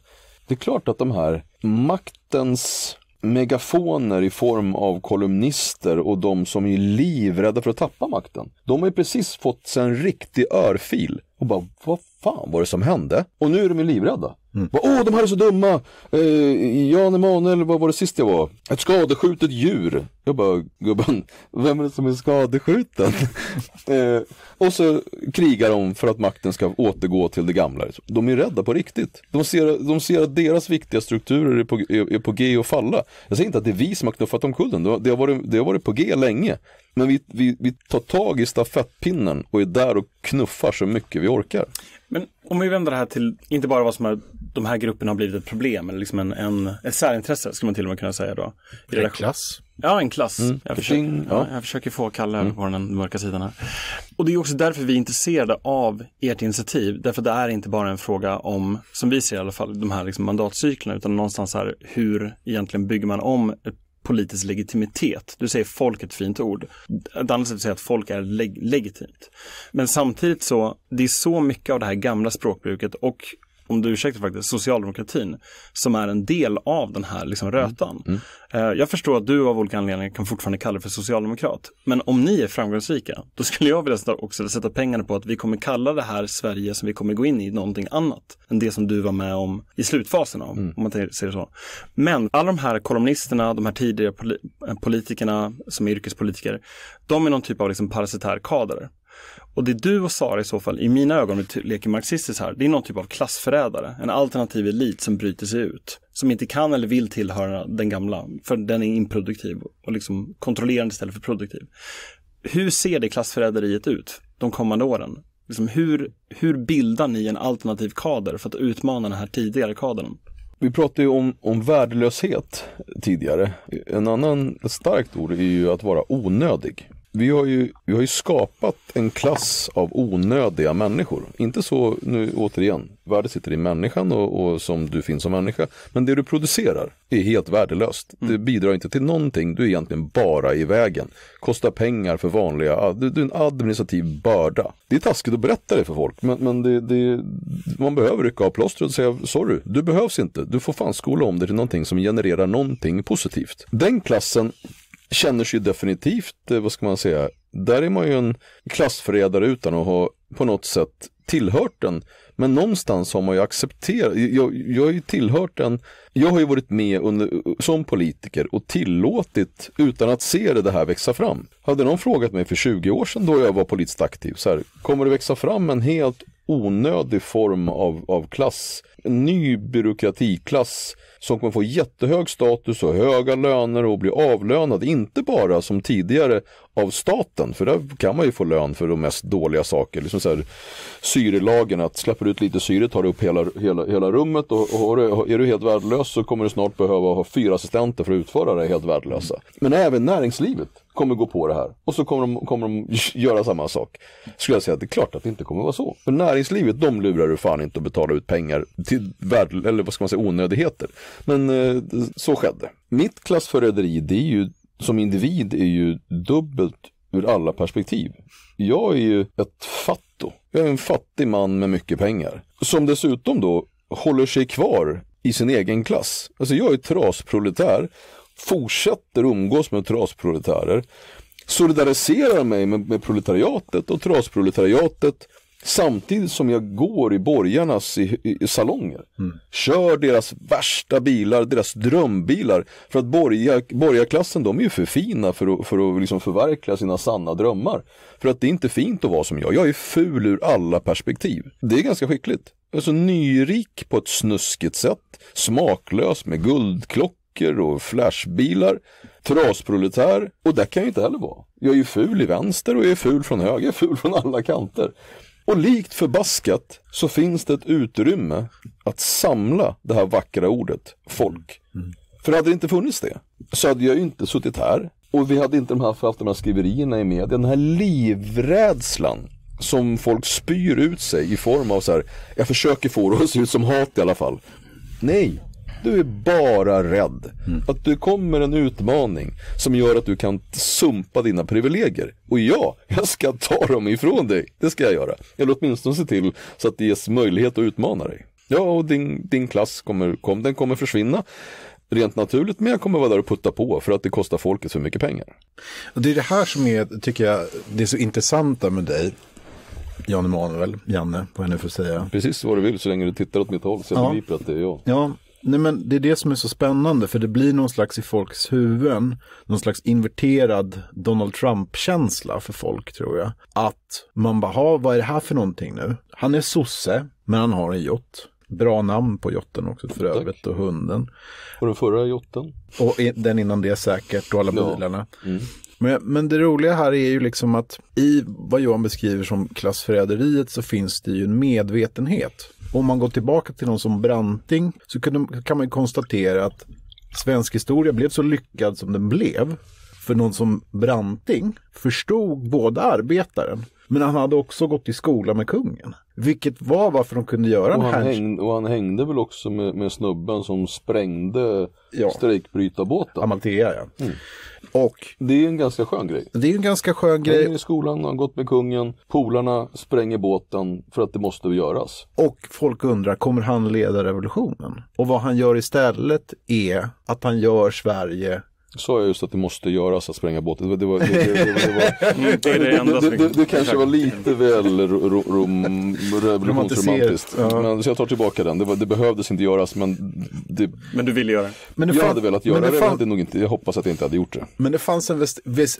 Det är klart att de här maktens megafoner i form av kolumnister och de som är livrädda för att tappa makten. De har ju precis fått sig en riktig örfil och bara, vad fan var det som hände? Och nu är de ju livrädda. Mm. Bara, Åh, de här är så dumma! Eh, Jan Emanuel, vad var det sist jag var? Ett skadeskjutet djur. Jag bara, gubben, vem är det som är skadeskjuten? eh, och så krigar de för att makten ska återgå till det gamla. De är rädda på riktigt. De ser, de ser att deras viktiga strukturer är på, är, är på G att falla. Jag säger inte att det är vi som har knuffat omkullen, det det har varit på G länge. Men vi, vi, vi tar tag i stafettpinnen och är där och knuffar så mycket vi orkar. Men om vi vänder det här till, inte bara vad som är, de här grupperna har blivit ett problem, eller liksom en, en, ett särintresse skulle man till och med kunna säga då. I relation. klass. Ja, en klass. Mm. Jag, försöker, ja. jag, försöker, få Kalle över mm. på den mörka sidan här. Och det är också därför vi är intresserade av ert initiativ. Därför det är inte bara en fråga om, som vi ser i alla fall, de här liksom mandatcyklerna, utan någonstans här hur egentligen bygger man om politisk legitimitet. Du säger folk ett fint ord. Ett annat sätt att säga att folk är leg legitimt. Men samtidigt så, det är så mycket av det här gamla språkbruket och om du ursäktar faktiskt, socialdemokratin som är en del av den här liksom, mm. rötan. Mm. Mm. Jag förstår att du av olika anledningar kan fortfarande kalla dig för socialdemokrat. Men om ni är framgångsrika, då skulle jag vilja också sätta pengarna på att vi kommer kalla det här Sverige som vi kommer gå in i någonting annat än det som du var med om i slutfasen av, mm. om man säger det så. Men alla de här kolumnisterna, de här tidigare eh, politikerna som är yrkespolitiker, de är någon typ av liksom parasitär kader. Och det du och Sara i så fall, i mina ögon, leker marxistiskt här, det är någon typ av klassförrädare, en alternativ elit som bryter sig ut, som inte kan eller vill tillhöra den gamla, för den är improduktiv och liksom kontrollerande istället för produktiv. Hur ser det klassförräderiet ut de kommande åren? Liksom hur, hur bildar ni en alternativ kader för att utmana den här tidigare kadern? Vi pratade ju om, om värdelöshet tidigare. En annan starkt ord är ju att vara onödig vi har, ju, vi har ju skapat en klass av onödiga människor. Inte så, nu återigen, värdet sitter i människan och, och som du finns som människa. Men det du producerar är helt värdelöst. Mm. Det bidrar inte till någonting, du är egentligen bara i vägen. Kostar pengar för vanliga, ah, du, du är en administrativ börda. Det är taskigt att berätta det för folk, men, men det, det, man behöver rycka av plåstret och säga sorry, du behövs inte. Du får fan skola om dig till någonting som genererar någonting positivt. Den klassen känner sig definitivt, eh, vad ska man säga, där är man ju en klassförrädare utan att ha på något sätt tillhört den. Men någonstans har man ju accepterat, jag, jag har ju tillhört den, jag har ju varit med under, som politiker och tillåtit utan att se det, det här växa fram. Hade någon frågat mig för 20 år sedan då jag var politiskt aktiv, så här, kommer det växa fram en helt onödig form av, av klass, en ny byråkratiklass som kommer få jättehög status och höga löner och bli avlönad, inte bara som tidigare av staten, för där kan man ju få lön för de mest dåliga saker. Liksom så här, syrelagen, att släpper du ut lite syre tar du upp hela, hela, hela rummet och, och är du helt värdelös så kommer du snart behöva ha fyra assistenter för att utföra det helt värdelösa. Men även näringslivet kommer gå på det här och så kommer de, kommer de göra samma sak. Skulle jag säga att det är klart att det inte kommer vara så. För näringslivet, de lurar du fan inte att betala ut pengar till värde, eller vad ska man säga, onödigheter. Men eh, så skedde. Mitt klassförräderi, det är ju som individ är ju dubbelt ur alla perspektiv. Jag är ju ett fatto. Jag är en fattig man med mycket pengar. Som dessutom då håller sig kvar i sin egen klass. Alltså jag är trasproletär, fortsätter umgås med trasproletärer, solidariserar mig med, med proletariatet och trasproletariatet Samtidigt som jag går i borgarnas i, i, i salonger. Mm. Kör deras värsta bilar, deras drömbilar. För att borgar, borgarklassen de är ju för fina för att, för att liksom förverkliga sina sanna drömmar. För att det är inte fint att vara som jag. Jag är ful ur alla perspektiv. Det är ganska skickligt. Jag är så nyrik på ett snuskigt sätt. Smaklös med guldklockor och flashbilar, trasproletär och det kan jag inte heller vara. Jag är ju ful i vänster och jag är ful från höger, jag är ful från alla kanter. Och likt förbaskat så finns det ett utrymme att samla det här vackra ordet folk. Mm. För hade det inte funnits det så hade jag inte suttit här och vi hade inte de haft de här skriverierna i media. Den här livrädslan som folk spyr ut sig i form av så här, jag försöker få det att se ut som hat i alla fall. Nej, du är bara rädd mm. att du kommer en utmaning som gör att du kan sumpa dina privilegier. Och ja, jag ska ta dem ifrån dig. Det ska jag göra. Eller åtminstone se till så att det ges möjlighet att utmana dig. Ja, och din, din klass kommer, kom, den kommer försvinna rent naturligt, men jag kommer vara där och putta på för att det kostar folket för mycket pengar. Och det är det här som är, tycker jag, det är så intressanta med dig. Jan Emanuel, Janne, vad jag nu får säga. Precis vad du vill så länge du tittar åt mitt håll så jag ja. begriper att det är jag. Ja, Nej men det är det som är så spännande för det blir någon slags i folks huvuden, någon slags inverterad Donald Trump-känsla för folk tror jag. Att man bara, vad är det här för någonting nu? Han är sosse, men han har en jott. Bra namn på jotten också för övrigt och hunden. Och den förra jotten. Och den innan det säkert och alla ja. bilarna. Mm. Men, men, det roliga här är ju liksom att i vad Johan beskriver som klassförräderiet så finns det ju en medvetenhet om man går tillbaka till någon som Branting så kan man konstatera att svensk historia blev så lyckad som den blev. För någon som Branting förstod både arbetaren, men han hade också gått i skola med kungen. Vilket var varför de kunde göra och en han hängde, Och han hängde väl också med, med snubben som sprängde ja. strejkbrytarbåten. Amalthea ja. Mm. Och, det är en ganska skön grej. Det är en ganska skön grej. Han är i skolan, har gått med kungen, polarna spränger båten för att det måste göras. Och folk undrar, kommer han leda revolutionen? Och vad han gör istället är att han gör Sverige sa jag just att det måste göras att spränga båten. Det, kanske var lite väl ro, revolutionsromantiskt. Men, så jag tar tillbaka den. Det, var, det behövdes inte göras men Men du ville göra det? Men det jag hade velat göra men det, fann... det nog inte. Jag hoppas att jag inte hade gjort det. Men det fanns en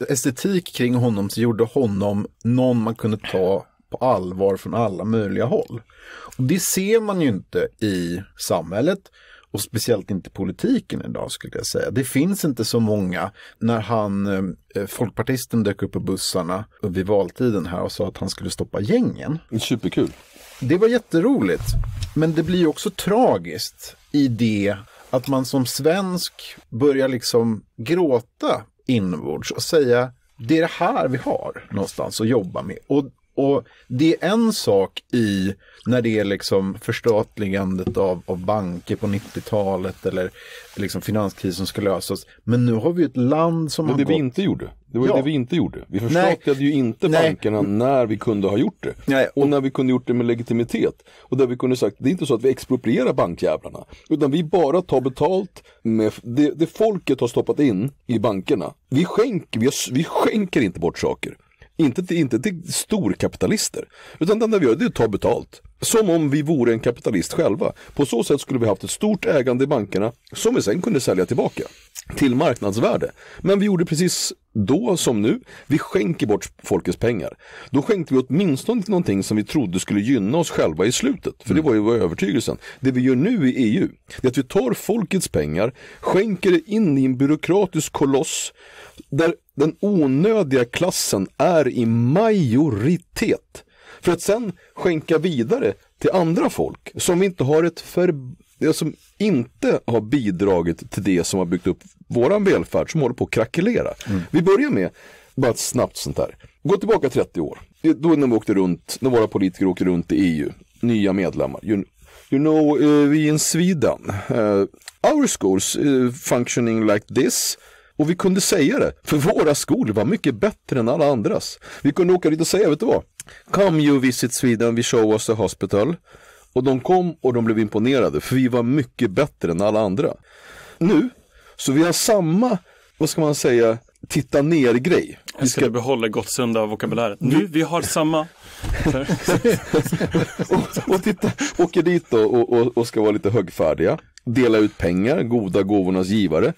estetik kring honom som gjorde honom någon man kunde ta på allvar från alla möjliga håll. Och det ser man ju inte i samhället. Och speciellt inte politiken idag skulle jag säga. Det finns inte så många. När han, eh, folkpartisten dök upp på bussarna vid valtiden här och sa att han skulle stoppa gängen. Superkul. Det var jätteroligt. Men det blir också tragiskt i det att man som svensk börjar liksom gråta invords och säga det är det här vi har någonstans att jobba med. Och och det är en sak i när det är liksom förstatligandet av, av banker på 90-talet eller liksom finanskrisen ska lösas. Men nu har vi ett land som Men har det gått... vi inte gjorde. Det var ja. det vi inte gjorde. Vi förstatligade Nej. ju inte Nej. bankerna när vi kunde ha gjort det. Nej. Och... när vi kunde gjort det med legitimitet. Och där vi kunde sagt, det är inte så att vi exproprierar bankjävlarna. Utan vi bara tar betalt med det, det folket har stoppat in i bankerna. Vi skänker, vi, har, vi skänker inte bort saker. Inte till, inte till storkapitalister. Utan det enda vi gör det är att ta betalt. Som om vi vore en kapitalist själva. På så sätt skulle vi haft ett stort ägande i bankerna som vi sen kunde sälja tillbaka till marknadsvärde. Men vi gjorde precis då som nu, vi skänker bort folkets pengar. Då skänkte vi åtminstone till någonting som vi trodde skulle gynna oss själva i slutet. För det mm. var ju vår övertygelsen. Det vi gör nu i EU, det är att vi tar folkets pengar, skänker det in i en byråkratisk koloss där den onödiga klassen är i majoritet. För att sen skänka vidare till andra folk som vi inte har ett för det som inte har bidragit till det som har byggt upp våran välfärd som håller på att krackelera. Mm. Vi börjar med, bara ett snabbt sånt här. Gå tillbaka 30 år. Då när vi åkte runt, när våra politiker åkte runt i EU, nya medlemmar. You, you know, uh, we in Sweden, uh, our schools uh, functioning like this. Och vi kunde säga det, för våra skolor var mycket bättre än alla andras. Vi kunde åka dit och säga, vet du vad? Come you visit Sweden, we show us the hospital. Och de kom och de blev imponerade för vi var mycket bättre än alla andra. Nu, så vi har samma, vad ska man säga, titta ner-grej. Vi ska behålla Gottsunda vokabuläret. Nu, vi har samma. och, och titta, åker dit då och, och, och ska vara lite högfärdiga. Dela ut pengar, goda gåvornas givare.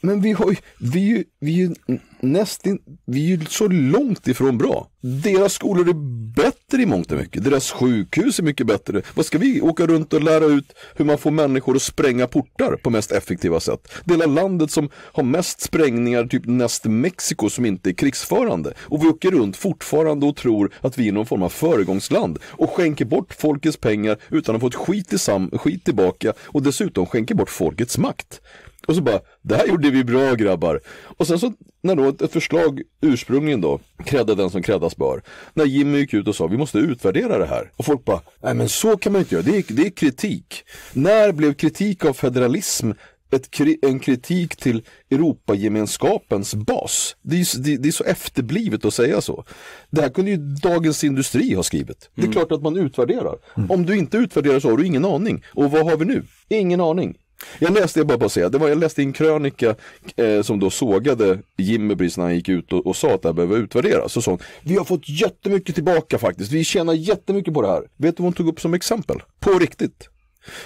Men vi, har ju, vi, är ju, vi, är ju nästin, vi är ju så långt ifrån bra. Deras skolor är bättre i mångt och mycket. Deras sjukhus är mycket bättre. Vad ska vi åka runt och lära ut hur man får människor att spränga portar på mest effektiva sätt? Dela landet som har mest sprängningar, typ näst Mexiko, som inte är krigsförande. Och vi åker runt fortfarande och tror att vi är någon form av föregångsland och skänker bort folkets pengar utan att få ett skit, skit tillbaka och dessutom skänker bort folkets makt. Och så bara, det här gjorde vi bra grabbar. Och sen så när då ett förslag ursprungligen då, krädda den som kräddas bör. När Jimmy gick ut och sa, vi måste utvärdera det här. Och folk bara, nej men så kan man inte göra, det är, det är kritik. När blev kritik av federalism ett, en kritik till Europagemenskapens bas. Det är, det, det är, så efterblivet att säga så. Det här kunde ju Dagens Industri ha skrivit. Det är mm. klart att man utvärderar. Mm. Om du inte utvärderar så har du ingen aning. Och vad har vi nu? Ingen aning. Jag läste, jag bara på säga, det var, jag läste en krönika eh, som då sågade Jimmy Breeze när han gick ut och, och sa att det här behöver utvärderas. Så sa vi har fått jättemycket tillbaka faktiskt, vi tjänar jättemycket på det här. Vet du vad hon tog upp som exempel? På riktigt.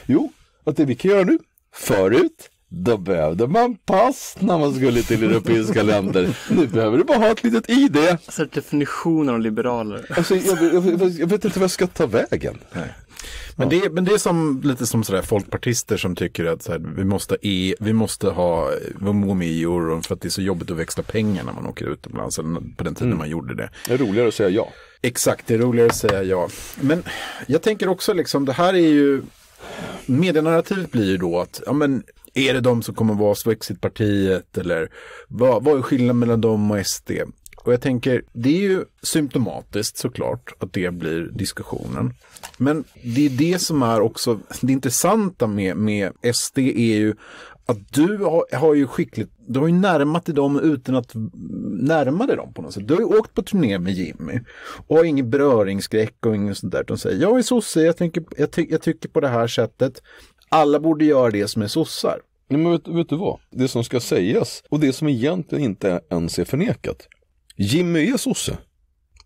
Jo, att det vi kan göra nu, förut, då behövde man pass när man skulle till europeiska länder. Nu behöver du bara ha ett litet ID. Alltså definitionen av liberaler. Alltså, jag, jag, jag, jag vet inte vad jag ska ta vägen. Nej. Men, det, är, men det är som, lite som sådär folkpartister som tycker att här, vi, måste e, vi måste ha, vi må med i euron för att det är så jobbigt att växla pengar när man åker utomlands. Eller på den tiden mm. man gjorde det. Det är roligare att säga ja. Exakt, det är roligare att säga ja. Men jag tänker också liksom, det här är ju, medienarrativet blir ju då att, ja men är det de som kommer vara Svexitpartiet eller vad, vad är skillnaden mellan dem och SD? Och jag tänker, det är ju symptomatiskt såklart att det blir diskussionen. Men det är det som är också det intressanta med, med SD är ju att du har, har ju skickligt, du har ju närmat dig dem utan att närma dig dem på något sätt. Du har ju åkt på turné med Jimmy och har ingen beröringsskräck och inget sånt där. De säger, jag är sosse, jag, tänker, jag, ty, jag tycker på det här sättet. Alla borde göra det som är sossar. men vet, vet, du vad? Det som ska sägas och det som egentligen inte ens är förnekat. Jimmy är sosse.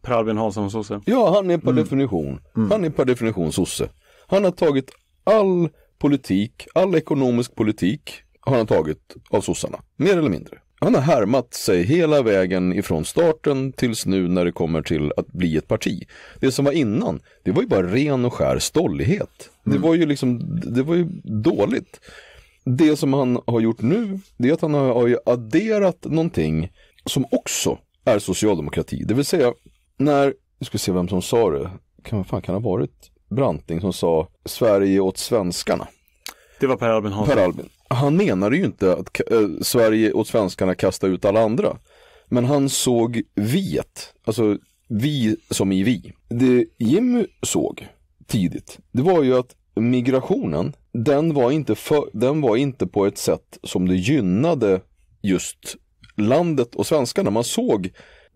Per Albin Hansson sosse. Ja, han är per mm. definition. Mm. Han är per definition sosse. Han har tagit all politik, all ekonomisk politik har han tagit av sossarna, mer eller mindre. Han har härmat sig hela vägen ifrån starten tills nu när det kommer till att bli ett parti. Det som var innan, det var ju bara ren och skär stollighet. Mm. Det var ju liksom, det var ju dåligt. Det som han har gjort nu, det är att han har, har ju adderat någonting som också är socialdemokrati. Det vill säga, när, nu ska vi se vem som sa det, kan, fan, kan det ha varit Branting som sa Sverige åt svenskarna? Det var Per Albin Hansson. Per Albin. Han menade ju inte att äh, Sverige åt svenskarna kasta ut alla andra. Men han såg viet, alltså vi som i vi. Det Jimmy såg tidigt, det var ju att migrationen, den var inte, för, den var inte på ett sätt som det gynnade just landet och svenskarna. Man såg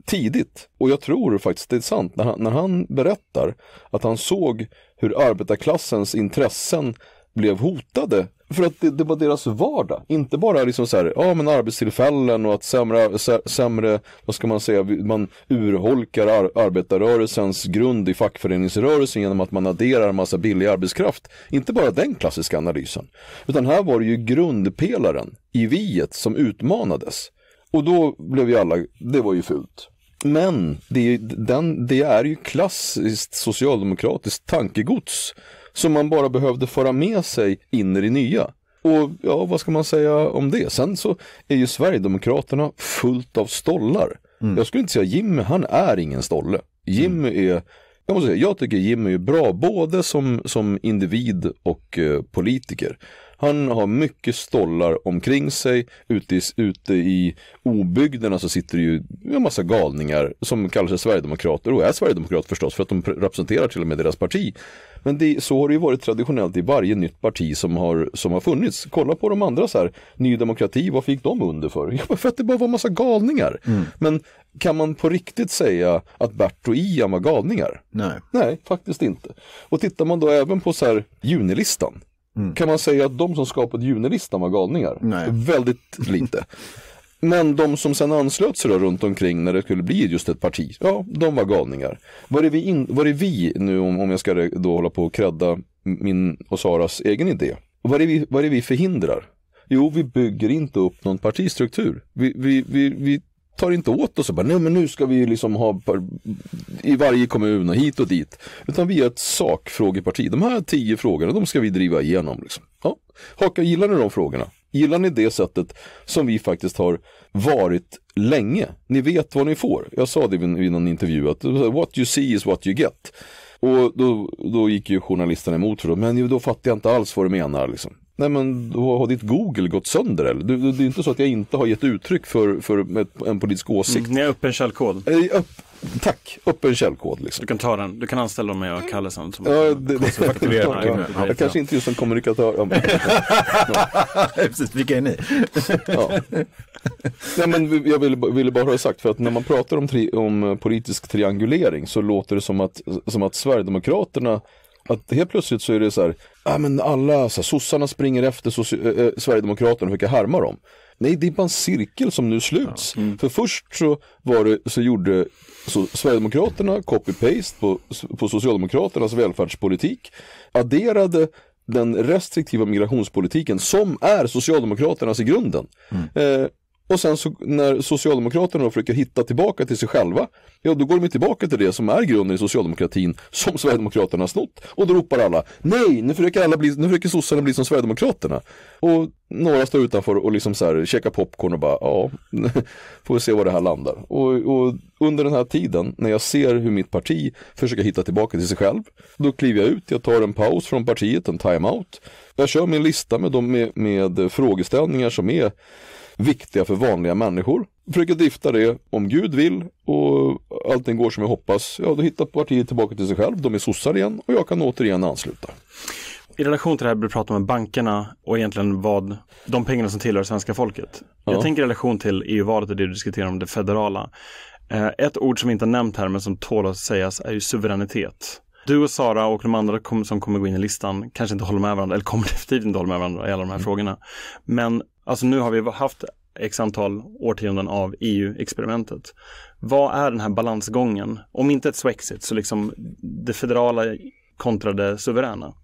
tidigt, och jag tror faktiskt det är sant, när han, när han berättar att han såg hur arbetarklassens intressen blev hotade för att det, det, var deras vardag, inte bara liksom så här, ja men arbetstillfällen och att sämre, sämre vad ska man säga, man urholkar ar arbetarrörelsens grund i fackföreningsrörelsen genom att man adderar massa billig arbetskraft. Inte bara den klassiska analysen, utan här var det ju grundpelaren i viet som utmanades. Och då blev ju alla, det var ju fult. Men det är, den, det är ju klassiskt socialdemokratiskt tankegods som man bara behövde föra med sig in i det nya. Och ja, vad ska man säga om det? Sen så är ju Sverigedemokraterna fullt av stollar. Mm. Jag skulle inte säga Jimmy, han är ingen stolle. Jimmy mm. är, jag måste säga, jag tycker Jimmy är bra både som, som individ och eh, politiker. Han har mycket stollar omkring sig. Ute i, ute i obygderna så sitter det ju en massa galningar som kallar sig sverigedemokrater och är sverigedemokrater förstås för att de representerar till och med deras parti. Men det, så har det ju varit traditionellt i varje nytt parti som har, som har funnits. Kolla på de andra så här, Ny Demokrati, vad fick de under för? Ja, för att det bara var en massa galningar. Mm. Men kan man på riktigt säga att Bert och Ian var galningar? Nej. Nej, faktiskt inte. Och tittar man då även på så här junilistan Mm. Kan man säga att de som skapade junilistan var galningar? Nej. Väldigt lite. Men de som sen anslöt sig då runt omkring när det skulle bli just ett parti, ja, de var galningar. Var är vi, in, var är vi nu, om, om jag ska då hålla på och krädda min och Saras egen idé, vad är vi, vad är vi förhindrar? Jo, vi bygger inte upp någon partistruktur. Vi, vi, vi, vi tar inte åt oss och bara, nej men nu ska vi liksom ha i varje kommun och hit och dit. Utan vi är ett sakfrågeparti. De här tio frågorna, de ska vi driva igenom. Liksom. Ja. Haka, gillar ni de frågorna? Gillar ni det sättet som vi faktiskt har varit länge? Ni vet vad ni får. Jag sa det vid någon intervju att what you see is what you get. Och då, då gick ju journalisterna emot för det. Men då fattar jag inte alls vad du menar. Liksom. Nej men då har ditt Google gått sönder eller? Det, det, det är inte så att jag inte har gett uttryck för, för en politisk mm, åsikt. Mm, ni har öppen källkod. Eh, öpp, tack, öppen källkod. Liksom. Du kan ta den, du kan anställa dem och mm. Kalle sen. Som ja, Ja, ja, ja. Kanske inte just en kommunikatör. Ja, men, Precis, vilka är ni? ja. Nej men jag ville, ville, bara ha sagt för att när man pratar om, tri, om eh, politisk triangulering så låter det som att, som att Sverigedemokraterna att helt plötsligt så är det så här, äh, men alla, så alltså, här, sossarna springer efter soci- äh, Sverigedemokraterna och försöker härma dem. Nej, det är bara en cirkel som nu sluts. Ja. Mm. För först så, var det, så gjorde så Sverigedemokraterna copy-paste på, på Socialdemokraternas välfärdspolitik, adderade den restriktiva migrationspolitiken som är Socialdemokraternas i grunden. Mm. Eh, och sen så, när Socialdemokraterna då försöker hitta tillbaka till sig själva, ja då går de tillbaka till det som är grunden i socialdemokratin som Sverigedemokraterna har snott. Och då ropar alla, nej, nu försöker, alla bli, nu försöker sossarna bli som Sverigedemokraterna. Och några står utanför och liksom så här, käkar popcorn och bara, ja, får vi se var det här landar. Och, och, under den här tiden, när jag ser hur mitt parti försöker hitta tillbaka till sig själv, då kliver jag ut, jag tar en paus från partiet, en time-out. Jag kör min lista med, de, med, med frågeställningar som är viktiga för vanliga människor. Försöker drifta det om Gud vill och allting går som jag hoppas, ja då hittar partiet tillbaka till sig själv, de är sossar igen och jag kan återigen ansluta. I relation till det här du pratar om bankerna och egentligen vad de pengarna som tillhör svenska folket. Ja. Jag tänker i relation till EU-valet och det du diskuterar om det federala. Eh, ett ord som vi inte har nämnt här men som tål att sägas är ju suveränitet. Du och Sara och de andra som kommer gå in i listan kanske inte håller med varandra, eller kommer definitivt inte hålla med varandra i alla de här mm. frågorna. Men Alltså nu har vi haft x antal årtionden av EU-experimentet. Vad är den här balansgången? Om inte ett Swexit, så liksom det federala kontra det suveräna.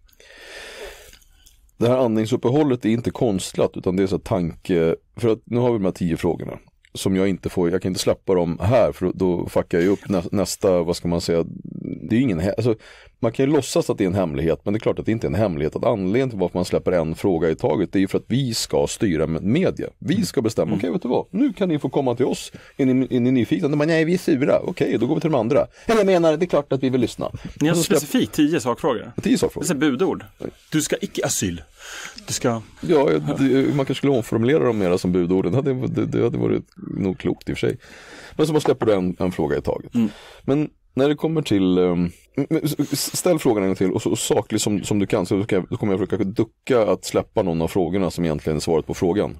Det här andningsuppehållet är inte konstlat utan det är så att tanke, för att nu har vi de här tio frågorna som jag inte får, jag kan inte släppa dem här för då fuckar jag upp nä, nästa, vad ska man säga, det är ingen, alltså, man kan ju låtsas att det är en hemlighet, men det är klart att det inte är en hemlighet att anledningen till varför man släpper en fråga i taget, det är ju för att vi ska styra med media. Vi ska bestämma, mm. okej okay, vet du vad, nu kan ni få komma till oss, är ni, är ni nyfikna? nej vi är sura, okej okay, då går vi till de andra. Eller jag menar, det är klart att vi vill lyssna. Ni har specifikt tio sakfrågor? Tio sakfrågor. Det är budord. Du ska icke asyl. Du ska... Ja, det, man kanske skulle omformulera dem mera som budorden. Det hade, det, det hade varit nog klokt i och för sig. Men så man släpper en, en fråga i taget. Mm. Men när det kommer till um, Ställ frågan en gång till och så saklig som, som du kan så ska, då kommer jag försöka ducka att släppa någon av frågorna som egentligen är svaret på frågan.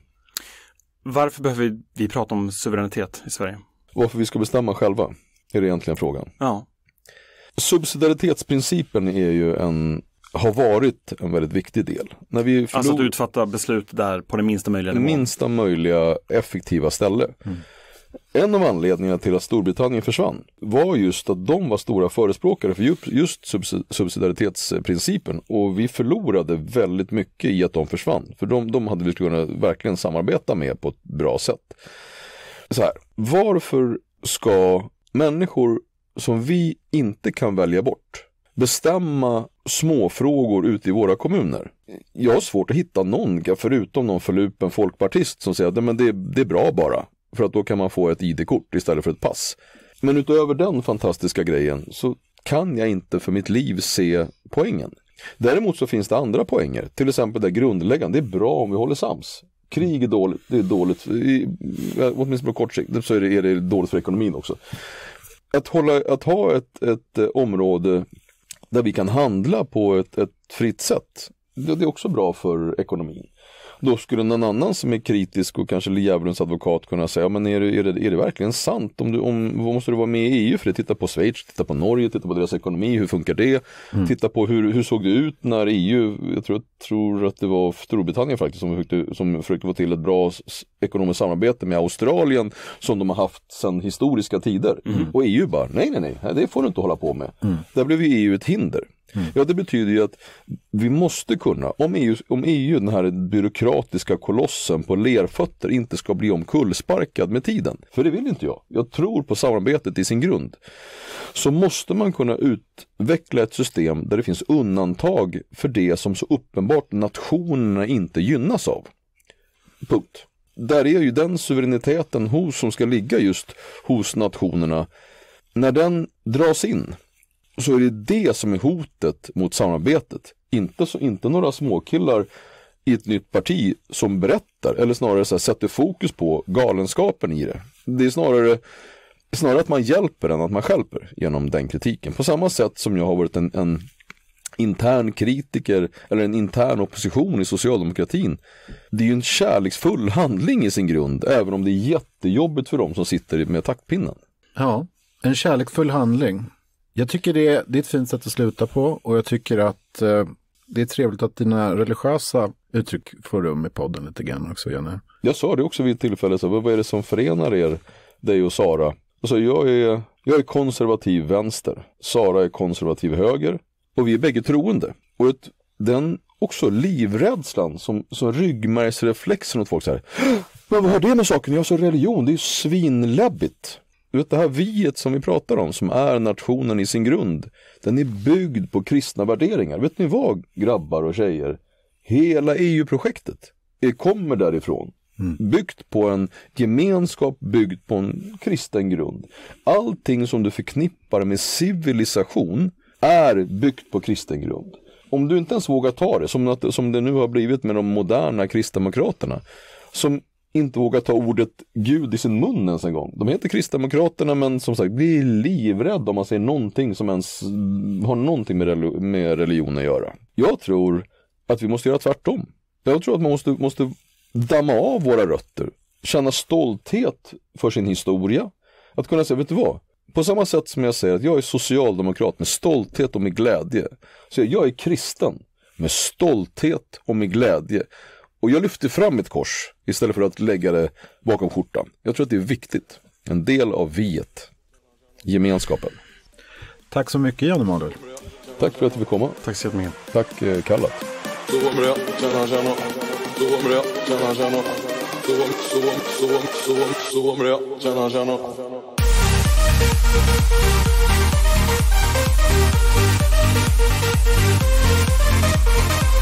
Varför behöver vi prata om suveränitet i Sverige? Varför vi ska bestämma själva är det egentligen frågan. Ja. Subsidiaritetsprincipen är ju en, har varit en väldigt viktig del. När vi förlor... Alltså att utfatta beslut där på det minsta möjliga nivån. Minsta möjliga effektiva ställe. Mm. En av anledningarna till att Storbritannien försvann var just att de var stora förespråkare för just subsidiaritetsprincipen och vi förlorade väldigt mycket i att de försvann. För de, de hade vi kunnat verkligen samarbeta med på ett bra sätt. Så här, varför ska människor som vi inte kan välja bort bestämma småfrågor ute i våra kommuner. Jag har svårt att hitta någon, förutom någon förlupen folkpartist som säger att det, det är bra bara. För att då kan man få ett ID-kort istället för ett pass. Men utöver den fantastiska grejen så kan jag inte för mitt liv se poängen. Däremot så finns det andra poänger, till exempel det grundläggande, det är bra om vi håller sams. Krig är dåligt, det är dåligt, i, åtminstone på kort sikt, så är det, är det dåligt för ekonomin också. Att, hålla, att ha ett, ett eh, område där vi kan handla på ett, ett fritt sätt, det, det är också bra för ekonomin. Då skulle någon annan som är kritisk och kanske djävulens advokat kunna säga, men är det, är det, är det verkligen sant? Om du, om, måste du vara med i EU för det? Titta på Schweiz, titta på Norge, titta på deras ekonomi, hur funkar det? Mm. Titta på hur, hur såg det ut när EU, jag tror, tror att det var Storbritannien faktiskt som försökte, som försökte få till ett bra ekonomiskt samarbete med Australien som de har haft sedan historiska tider. Mm. Och EU bara, nej, nej, nej, det får du inte hålla på med. Mm. Där blev ju EU ett hinder. Mm. Ja, det betyder ju att vi måste kunna, om EU, om EU, den här byråkratiska kolossen på lerfötter, inte ska bli omkullsparkad med tiden, för det vill inte jag. Jag tror på samarbetet i sin grund. Så måste man kunna utveckla ett system där det finns undantag för det som så uppenbart nationerna inte gynnas av. Punkt. Där är ju den suveräniteten hos, som ska ligga just hos nationerna, när den dras in så är det det som är hotet mot samarbetet. Inte, så, inte några småkillar i ett nytt parti som berättar, eller snarare så här, sätter fokus på galenskapen i det. Det är snarare, snarare att man hjälper än att man skälper genom den kritiken. På samma sätt som jag har varit en, en intern kritiker eller en intern opposition i socialdemokratin. Det är ju en kärleksfull handling i sin grund, även om det är jättejobbigt för dem som sitter med taktpinnen. Ja, en kärleksfull handling. Jag tycker det, det är ett fint sätt att sluta på och jag tycker att eh, det är trevligt att dina religiösa uttryck får rum i podden lite grann också, Jenny. Jag sa det också vid ett tillfälle, så, vad är det som förenar er, dig och Sara? Alltså, jag, är, jag är konservativ vänster, Sara är konservativ höger och vi är bägge troende. Och ett, den också livrädslan, som, som ryggmärgsreflexen åt folk så här. Men vad har det med saken? Jag har så religion, det är ju svinläbbigt. Du vet det här viet som vi pratar om, som är nationen i sin grund, den är byggd på kristna värderingar. Vet ni vad, grabbar och tjejer? Hela EU-projektet kommer därifrån. Mm. Byggt på en gemenskap, byggt på en kristen grund. Allting som du förknippar med civilisation är byggt på kristen grund. Om du inte ens vågar ta det, som, det nu har blivit med de moderna kristdemokraterna, som inte vågar ta ordet Gud i sin mun ens en gång. De heter Kristdemokraterna men som sagt blir livrädda om man säger någonting som ens har någonting med, relig med religion att göra. Jag tror att vi måste göra tvärtom. Jag tror att man måste, måste damma av våra rötter, känna stolthet för sin historia. Att kunna säga, vet du vad? På samma sätt som jag säger att jag är socialdemokrat med stolthet och med glädje, så jag, jag är kristen med stolthet och med glädje. Och jag lyfter fram mitt kors Istället för att lägga det bakom skjortan. Jag tror att det är viktigt. En del av viet. Gemenskapen. Tack så mycket Jan Emanuel. Tack för att du fick komma. Tack så jättemycket. Tack eh, Kallat. Så kommer det, tjena tjena. Så kommer det, tjena tjena. Så, så, så, så, så kommer det, tjena tjena. Thank you.